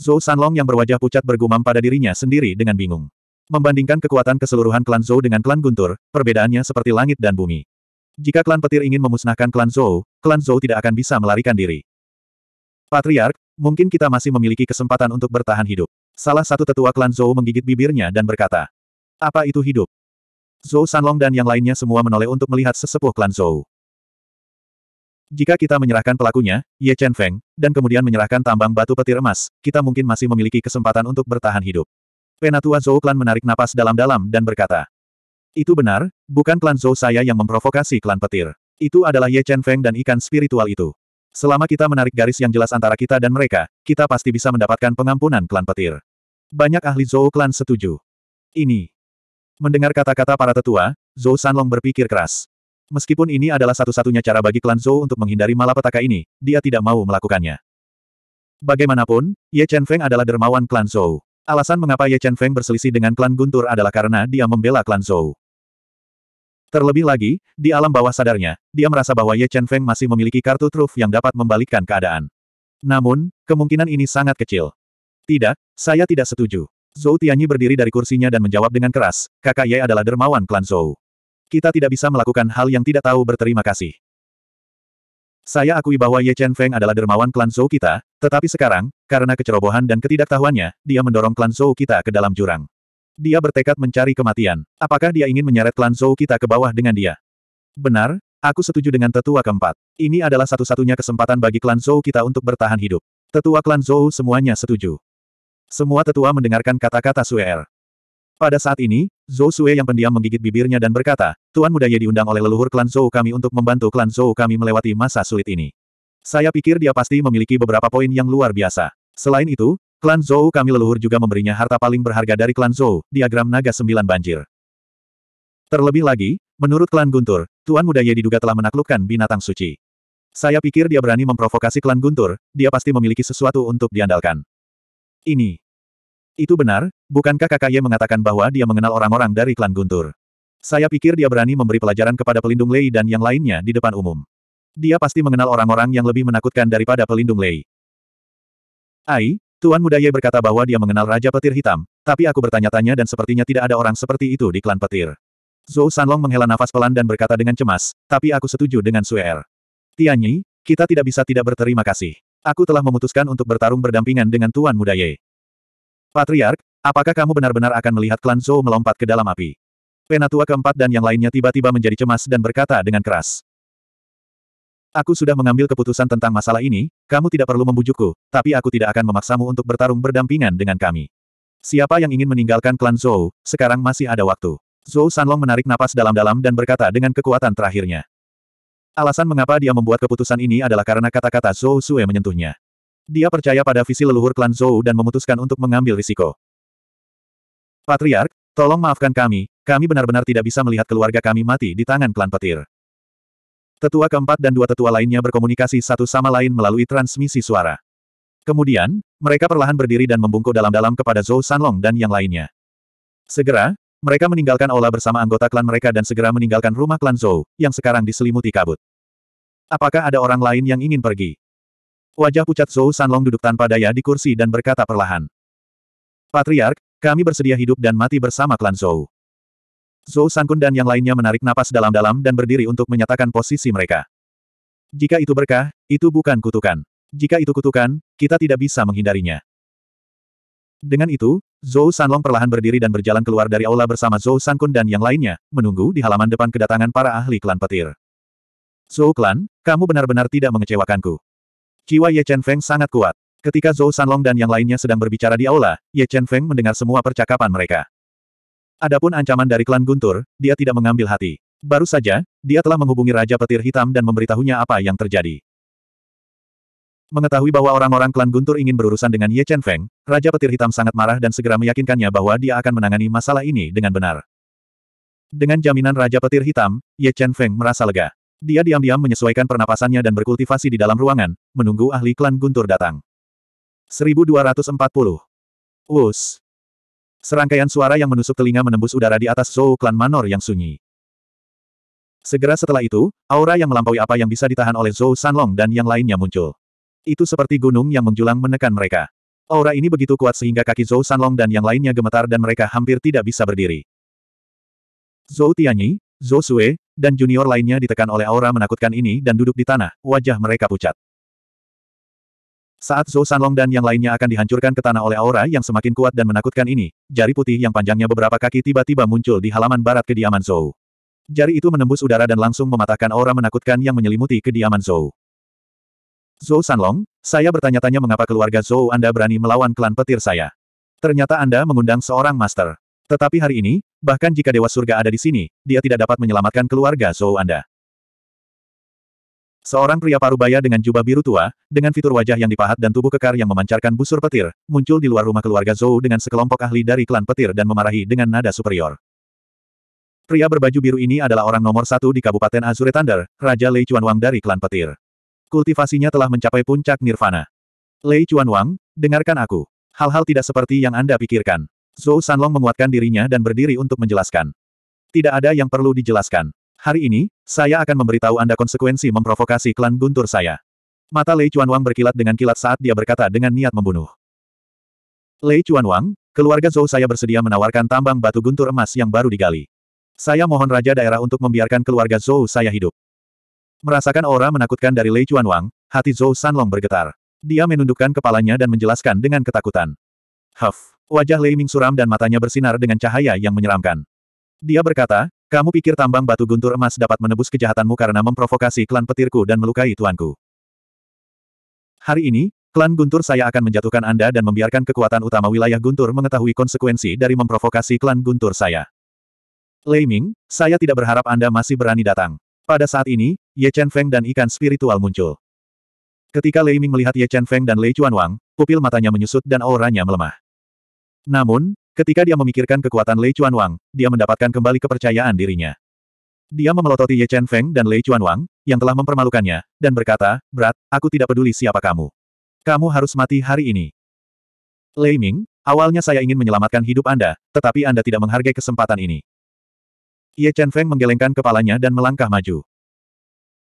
Zhou Sanlong yang berwajah pucat bergumam pada dirinya sendiri dengan bingung. Membandingkan kekuatan keseluruhan klan Zhou dengan klan Guntur, perbedaannya seperti langit dan bumi. Jika klan petir ingin memusnahkan klan Zhou, klan Zhou tidak akan bisa melarikan diri. Patriark, mungkin kita masih memiliki kesempatan untuk bertahan hidup. Salah satu tetua klan Zhou menggigit bibirnya dan berkata, Apa itu hidup? Zhou Sanlong dan yang lainnya semua menoleh untuk melihat sesepuh klan Zhou. Jika kita menyerahkan pelakunya, Ye Chen Feng, dan kemudian menyerahkan tambang batu petir emas, kita mungkin masih memiliki kesempatan untuk bertahan hidup. Penatua Zhou klan menarik napas dalam-dalam dan berkata. Itu benar, bukan klan Zhou saya yang memprovokasi klan petir. Itu adalah Ye Chen Feng dan ikan spiritual itu. Selama kita menarik garis yang jelas antara kita dan mereka, kita pasti bisa mendapatkan pengampunan klan petir. Banyak ahli Zhou klan setuju. Ini. Mendengar kata-kata para tetua, Zhou Sanlong berpikir keras. Meskipun ini adalah satu-satunya cara bagi klan Zhou untuk menghindari malapetaka ini, dia tidak mau melakukannya. Bagaimanapun, Ye Chen Feng adalah dermawan klan Zhou. Alasan mengapa Ye Chen Feng berselisih dengan klan Guntur adalah karena dia membela klan Zhou. Terlebih lagi, di alam bawah sadarnya, dia merasa bahwa Ye Chen Feng masih memiliki kartu truf yang dapat membalikkan keadaan. Namun, kemungkinan ini sangat kecil. Tidak, saya tidak setuju. Zhou Tianyi berdiri dari kursinya dan menjawab dengan keras, kakak Ye adalah dermawan klan Zhou. Kita tidak bisa melakukan hal yang tidak tahu berterima kasih. Saya akui bahwa Ye Chen Feng adalah dermawan klan Zhou kita, tetapi sekarang, karena kecerobohan dan ketidaktahuannya, dia mendorong klan Zhou kita ke dalam jurang. Dia bertekad mencari kematian. Apakah dia ingin menyeret klan Zhou kita ke bawah dengan dia? Benar, aku setuju dengan tetua keempat. Ini adalah satu-satunya kesempatan bagi klan Zhou kita untuk bertahan hidup. Tetua klan Zhou semuanya setuju. Semua tetua mendengarkan kata-kata Suer. Er. Pada saat ini, Zhou Sue yang pendiam menggigit bibirnya dan berkata, Tuan Muda Ye diundang oleh leluhur klan Zhou kami untuk membantu klan Zhou kami melewati masa sulit ini. Saya pikir dia pasti memiliki beberapa poin yang luar biasa. Selain itu, klan Zhou kami leluhur juga memberinya harta paling berharga dari klan Zhou, diagram naga sembilan banjir. Terlebih lagi, menurut klan Guntur, Tuan Muda Ye diduga telah menaklukkan binatang suci. Saya pikir dia berani memprovokasi klan Guntur, dia pasti memiliki sesuatu untuk diandalkan. Ini. Itu benar, bukankah kakak Ye mengatakan bahwa dia mengenal orang-orang dari klan Guntur? Saya pikir dia berani memberi pelajaran kepada pelindung Lei dan yang lainnya di depan umum. Dia pasti mengenal orang-orang yang lebih menakutkan daripada pelindung Lei. Ai, Tuan Muda Ye berkata bahwa dia mengenal Raja Petir Hitam, tapi aku bertanya-tanya dan sepertinya tidak ada orang seperti itu di klan petir. Zhou Sanlong menghela nafas pelan dan berkata dengan cemas, tapi aku setuju dengan Suer. Tianyi, kita tidak bisa tidak berterima kasih. Aku telah memutuskan untuk bertarung berdampingan dengan Tuan Muda Ye. Patriark, apakah kamu benar-benar akan melihat klan Zhou melompat ke dalam api? Penatua keempat dan yang lainnya tiba-tiba menjadi cemas dan berkata dengan keras. Aku sudah mengambil keputusan tentang masalah ini, kamu tidak perlu membujukku, tapi aku tidak akan memaksamu untuk bertarung berdampingan dengan kami. Siapa yang ingin meninggalkan klan Zhou, sekarang masih ada waktu. Zhou Sanlong menarik napas dalam-dalam dan berkata dengan kekuatan terakhirnya. Alasan mengapa dia membuat keputusan ini adalah karena kata-kata Zhou Sue menyentuhnya. Dia percaya pada visi leluhur klan Zhou dan memutuskan untuk mengambil risiko. Patriark, tolong maafkan kami, kami benar-benar tidak bisa melihat keluarga kami mati di tangan klan petir. Tetua keempat dan dua tetua lainnya berkomunikasi satu sama lain melalui transmisi suara. Kemudian, mereka perlahan berdiri dan membungkuk dalam-dalam kepada Zhou Sanlong dan yang lainnya. Segera, mereka meninggalkan Ola bersama anggota klan mereka dan segera meninggalkan rumah klan Zhou, yang sekarang diselimuti kabut. Apakah ada orang lain yang ingin pergi? Wajah pucat Zhou Sanlong duduk tanpa daya di kursi dan berkata perlahan. Patriark, kami bersedia hidup dan mati bersama klan Zhou. Zhou Sankun dan yang lainnya menarik napas dalam-dalam dan berdiri untuk menyatakan posisi mereka. Jika itu berkah, itu bukan kutukan. Jika itu kutukan, kita tidak bisa menghindarinya. Dengan itu, Zhou Sanlong perlahan berdiri dan berjalan keluar dari aula bersama Zhou Sankun dan yang lainnya, menunggu di halaman depan kedatangan para ahli klan petir. Zhou Klan, kamu benar-benar tidak mengecewakanku. Jiwa Ye Chen Feng sangat kuat. Ketika Zhou Sanlong dan yang lainnya sedang berbicara di aula, Ye Chen Feng mendengar semua percakapan mereka. Adapun ancaman dari klan Guntur, dia tidak mengambil hati. Baru saja, dia telah menghubungi Raja Petir Hitam dan memberitahunya apa yang terjadi. Mengetahui bahwa orang-orang klan Guntur ingin berurusan dengan Ye Chen Feng, Raja Petir Hitam sangat marah dan segera meyakinkannya bahwa dia akan menangani masalah ini dengan benar. Dengan jaminan Raja Petir Hitam, Ye Chen Feng merasa lega. Dia diam-diam menyesuaikan pernapasannya dan berkultivasi di dalam ruangan, menunggu ahli klan Guntur datang. 1240 Us. Serangkaian suara yang menusuk telinga menembus udara di atas Zhou klan Manor yang sunyi. Segera setelah itu, aura yang melampaui apa yang bisa ditahan oleh Zhou Sanlong dan yang lainnya muncul. Itu seperti gunung yang menjulang menekan mereka. Aura ini begitu kuat sehingga kaki Zhou Sanlong dan yang lainnya gemetar dan mereka hampir tidak bisa berdiri. Zhou Tianyi, Zhou Sue, dan junior lainnya ditekan oleh aura menakutkan ini dan duduk di tanah, wajah mereka pucat. Saat Zhou Sanlong dan yang lainnya akan dihancurkan ke tanah oleh aura yang semakin kuat dan menakutkan ini, jari putih yang panjangnya beberapa kaki tiba-tiba muncul di halaman barat kediaman Zhou. Jari itu menembus udara dan langsung mematahkan aura menakutkan yang menyelimuti kediaman Zhou. Zhou Sanlong, saya bertanya-tanya mengapa keluarga Zhou Anda berani melawan klan petir saya. Ternyata Anda mengundang seorang master. Tetapi hari ini, bahkan jika Dewa Surga ada di sini, dia tidak dapat menyelamatkan keluarga Zhou Anda. Seorang pria parubaya dengan jubah biru tua, dengan fitur wajah yang dipahat dan tubuh kekar yang memancarkan busur petir, muncul di luar rumah keluarga Zhou dengan sekelompok ahli dari klan petir dan memarahi dengan nada superior. Pria berbaju biru ini adalah orang nomor satu di Kabupaten Azure Thunder, Raja Lei Chuan Wang dari klan petir. Kultivasinya telah mencapai puncak nirvana. Lei Chuan Wang, dengarkan aku. Hal-hal tidak seperti yang Anda pikirkan. Zhou Sanlong menguatkan dirinya dan berdiri untuk menjelaskan. Tidak ada yang perlu dijelaskan. Hari ini, saya akan memberitahu Anda konsekuensi memprovokasi klan guntur saya. Mata Lei Chuan Wang berkilat dengan kilat saat dia berkata dengan niat membunuh. Lei Chuan Wang, keluarga Zhou saya bersedia menawarkan tambang batu guntur emas yang baru digali. Saya mohon Raja Daerah untuk membiarkan keluarga Zhou saya hidup. Merasakan aura menakutkan dari Lei Chuan Wang, hati Zhou Sanlong bergetar. Dia menundukkan kepalanya dan menjelaskan dengan ketakutan. Huff, wajah Lei Ming suram dan matanya bersinar dengan cahaya yang menyeramkan. Dia berkata, kamu pikir tambang batu guntur emas dapat menebus kejahatanmu karena memprovokasi klan petirku dan melukai tuanku. Hari ini, klan guntur saya akan menjatuhkan Anda dan membiarkan kekuatan utama wilayah guntur mengetahui konsekuensi dari memprovokasi klan guntur saya. Lei Ming, saya tidak berharap Anda masih berani datang. Pada saat ini, Ye Chen Feng dan ikan spiritual muncul. Ketika Lei Ming melihat Ye Chen Feng dan Lei Chuan Wang, pupil matanya menyusut dan auranya melemah. Namun, Ketika dia memikirkan kekuatan Lei Chuan Wang, dia mendapatkan kembali kepercayaan dirinya. Dia memelototi Ye Chen Feng dan Lei Chuan Wang, yang telah mempermalukannya, dan berkata, Berat, aku tidak peduli siapa kamu. Kamu harus mati hari ini. Lei Ming, awalnya saya ingin menyelamatkan hidup Anda, tetapi Anda tidak menghargai kesempatan ini. Ye Chen Feng menggelengkan kepalanya dan melangkah maju.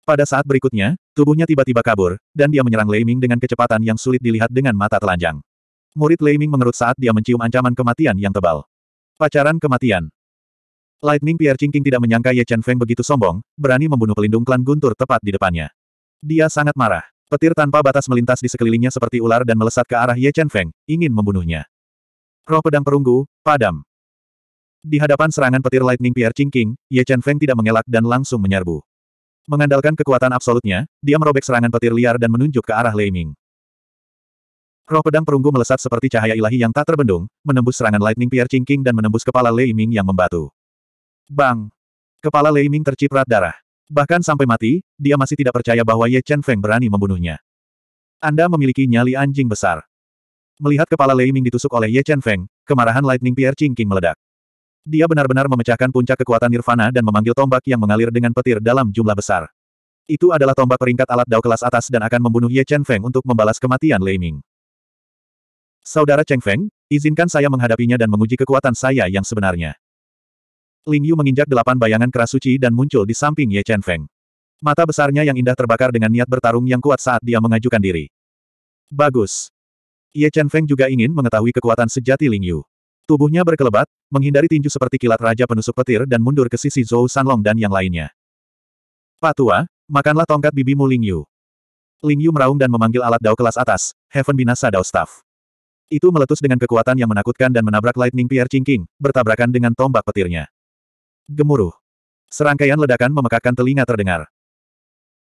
Pada saat berikutnya, tubuhnya tiba-tiba kabur, dan dia menyerang Lei Ming dengan kecepatan yang sulit dilihat dengan mata telanjang. Murid Lei Ming mengerut saat dia mencium ancaman kematian yang tebal. Pacaran kematian. Lightning Pierre Chingking tidak menyangka Ye Chen Feng begitu sombong, berani membunuh pelindung klan Guntur tepat di depannya. Dia sangat marah. Petir tanpa batas melintas di sekelilingnya seperti ular dan melesat ke arah Ye Chen Feng, ingin membunuhnya. Roh pedang perunggu, padam. Di hadapan serangan petir Lightning Pierre Chingking, Ye Chen Feng tidak mengelak dan langsung menyerbu. Mengandalkan kekuatan absolutnya, dia merobek serangan petir liar dan menunjuk ke arah Lei Ming. Roh pedang perunggu melesat seperti cahaya ilahi yang tak terbendung, menembus serangan Lightning Pierre Chingking dan menembus kepala Lei Ming yang membatu. Bang! Kepala Lei Ming terciprat darah. Bahkan sampai mati, dia masih tidak percaya bahwa Ye Chen Feng berani membunuhnya. Anda memiliki nyali anjing besar. Melihat kepala Lei Ming ditusuk oleh Ye Chen Feng, kemarahan Lightning Pierre Chingking meledak. Dia benar-benar memecahkan puncak kekuatan Nirvana dan memanggil tombak yang mengalir dengan petir dalam jumlah besar. Itu adalah tombak peringkat alat dao kelas atas dan akan membunuh Ye Chen Feng untuk membalas kematian Lei Ming. Saudara Cheng Feng, izinkan saya menghadapinya dan menguji kekuatan saya yang sebenarnya. Ling Yu menginjak delapan bayangan keras suci dan muncul di samping Ye Chen Feng. Mata besarnya yang indah terbakar dengan niat bertarung yang kuat saat dia mengajukan diri. Bagus. Ye Chen Feng juga ingin mengetahui kekuatan sejati Ling Yu. Tubuhnya berkelebat, menghindari tinju seperti kilat Raja Penusuk Petir dan mundur ke sisi Zhou Sanlong dan yang lainnya. Patua, makanlah tongkat bibimu Ling Yu. Ling Yu meraung dan memanggil alat dao kelas atas, Heaven Binasa Dao Staff. Itu meletus dengan kekuatan yang menakutkan dan menabrak Lightning Pier Chingking, bertabrakan dengan tombak petirnya. Gemuruh. Serangkaian ledakan memekakkan telinga terdengar.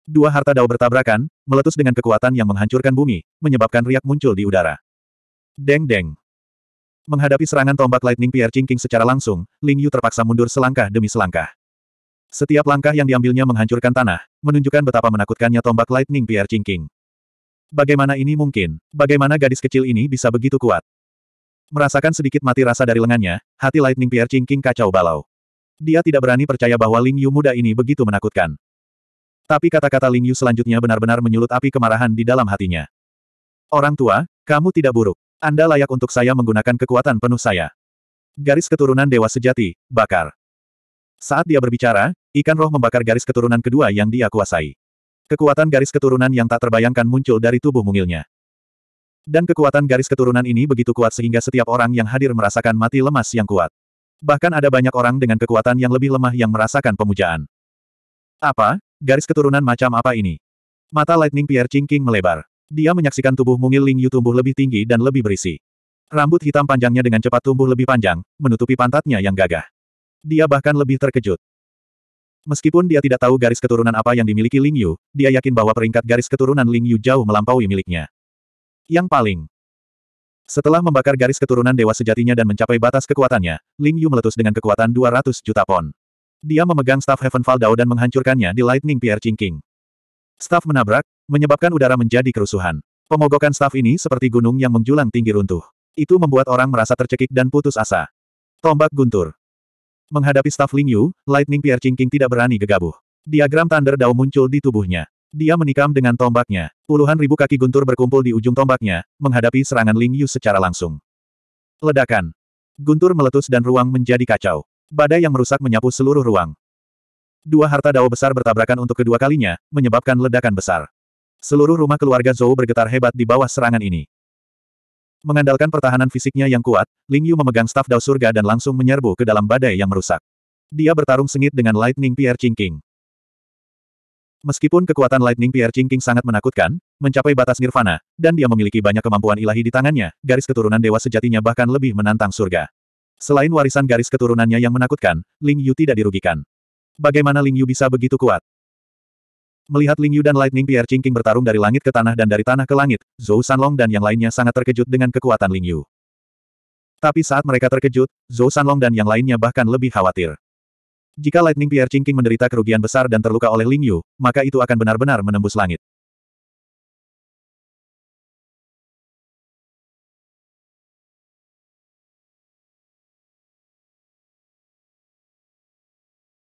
Dua harta dao bertabrakan, meletus dengan kekuatan yang menghancurkan bumi, menyebabkan riak muncul di udara. Deng-deng. Menghadapi serangan tombak Lightning Pier Chingking secara langsung, Ling Yu terpaksa mundur selangkah demi selangkah. Setiap langkah yang diambilnya menghancurkan tanah, menunjukkan betapa menakutkannya tombak Lightning Pier Chingking. Bagaimana ini mungkin? Bagaimana gadis kecil ini bisa begitu kuat? Merasakan sedikit mati rasa dari lengannya, hati Lightning Pierre cingking kacau balau. Dia tidak berani percaya bahwa Ling Yu muda ini begitu menakutkan. Tapi kata-kata Ling Yu selanjutnya benar-benar menyulut api kemarahan di dalam hatinya. Orang tua, kamu tidak buruk. Anda layak untuk saya menggunakan kekuatan penuh saya. Garis keturunan Dewa Sejati, bakar. Saat dia berbicara, ikan roh membakar garis keturunan kedua yang dia kuasai. Kekuatan garis keturunan yang tak terbayangkan muncul dari tubuh mungilnya. Dan kekuatan garis keturunan ini begitu kuat sehingga setiap orang yang hadir merasakan mati lemas yang kuat. Bahkan ada banyak orang dengan kekuatan yang lebih lemah yang merasakan pemujaan. Apa? Garis keturunan macam apa ini? Mata Lightning Pierre Chingking melebar. Dia menyaksikan tubuh mungil Ling Yu tumbuh lebih tinggi dan lebih berisi. Rambut hitam panjangnya dengan cepat tumbuh lebih panjang, menutupi pantatnya yang gagah. Dia bahkan lebih terkejut. Meskipun dia tidak tahu garis keturunan apa yang dimiliki Ling Yu, dia yakin bahwa peringkat garis keturunan Ling Yu jauh melampaui miliknya. Yang paling setelah membakar garis keturunan dewa sejatinya dan mencapai batas kekuatannya, Ling Yu meletus dengan kekuatan 200 juta pon. Dia memegang staf Heavenfall Dao dan menghancurkannya di Lightning Pier Chingking. Staff menabrak, menyebabkan udara menjadi kerusuhan. Pemogokan staff ini seperti gunung yang menjulang tinggi runtuh. Itu membuat orang merasa tercekik dan putus asa. Tombak guntur. Menghadapi staf Ling Yu, Lightning Piercing King tidak berani gegabah. Diagram Thunder Dao muncul di tubuhnya. Dia menikam dengan tombaknya. Puluhan ribu kaki guntur berkumpul di ujung tombaknya, menghadapi serangan Ling Yu secara langsung. Ledakan. Guntur meletus dan ruang menjadi kacau. Badai yang merusak menyapu seluruh ruang. Dua harta dao besar bertabrakan untuk kedua kalinya, menyebabkan ledakan besar. Seluruh rumah keluarga Zhou bergetar hebat di bawah serangan ini. Mengandalkan pertahanan fisiknya yang kuat, Ling Yu memegang staf dao surga dan langsung menyerbu ke dalam badai yang merusak. Dia bertarung sengit dengan Lightning Pierre Chingking. Meskipun kekuatan Lightning Pierre Chingking sangat menakutkan, mencapai batas nirvana, dan dia memiliki banyak kemampuan ilahi di tangannya, garis keturunan dewa sejatinya bahkan lebih menantang surga. Selain warisan garis keturunannya yang menakutkan, Ling Yu tidak dirugikan. Bagaimana Ling Yu bisa begitu kuat? Melihat Ling Yu dan Lightning Pierre King bertarung dari langit ke tanah dan dari tanah ke langit, Zhou Sanlong dan yang lainnya sangat terkejut dengan kekuatan Ling Yu. Tapi saat mereka terkejut, Zhou Sanlong dan yang lainnya bahkan lebih khawatir. Jika Lightning Pierre King menderita kerugian besar dan terluka oleh Ling Yu, maka itu akan benar-benar menembus langit.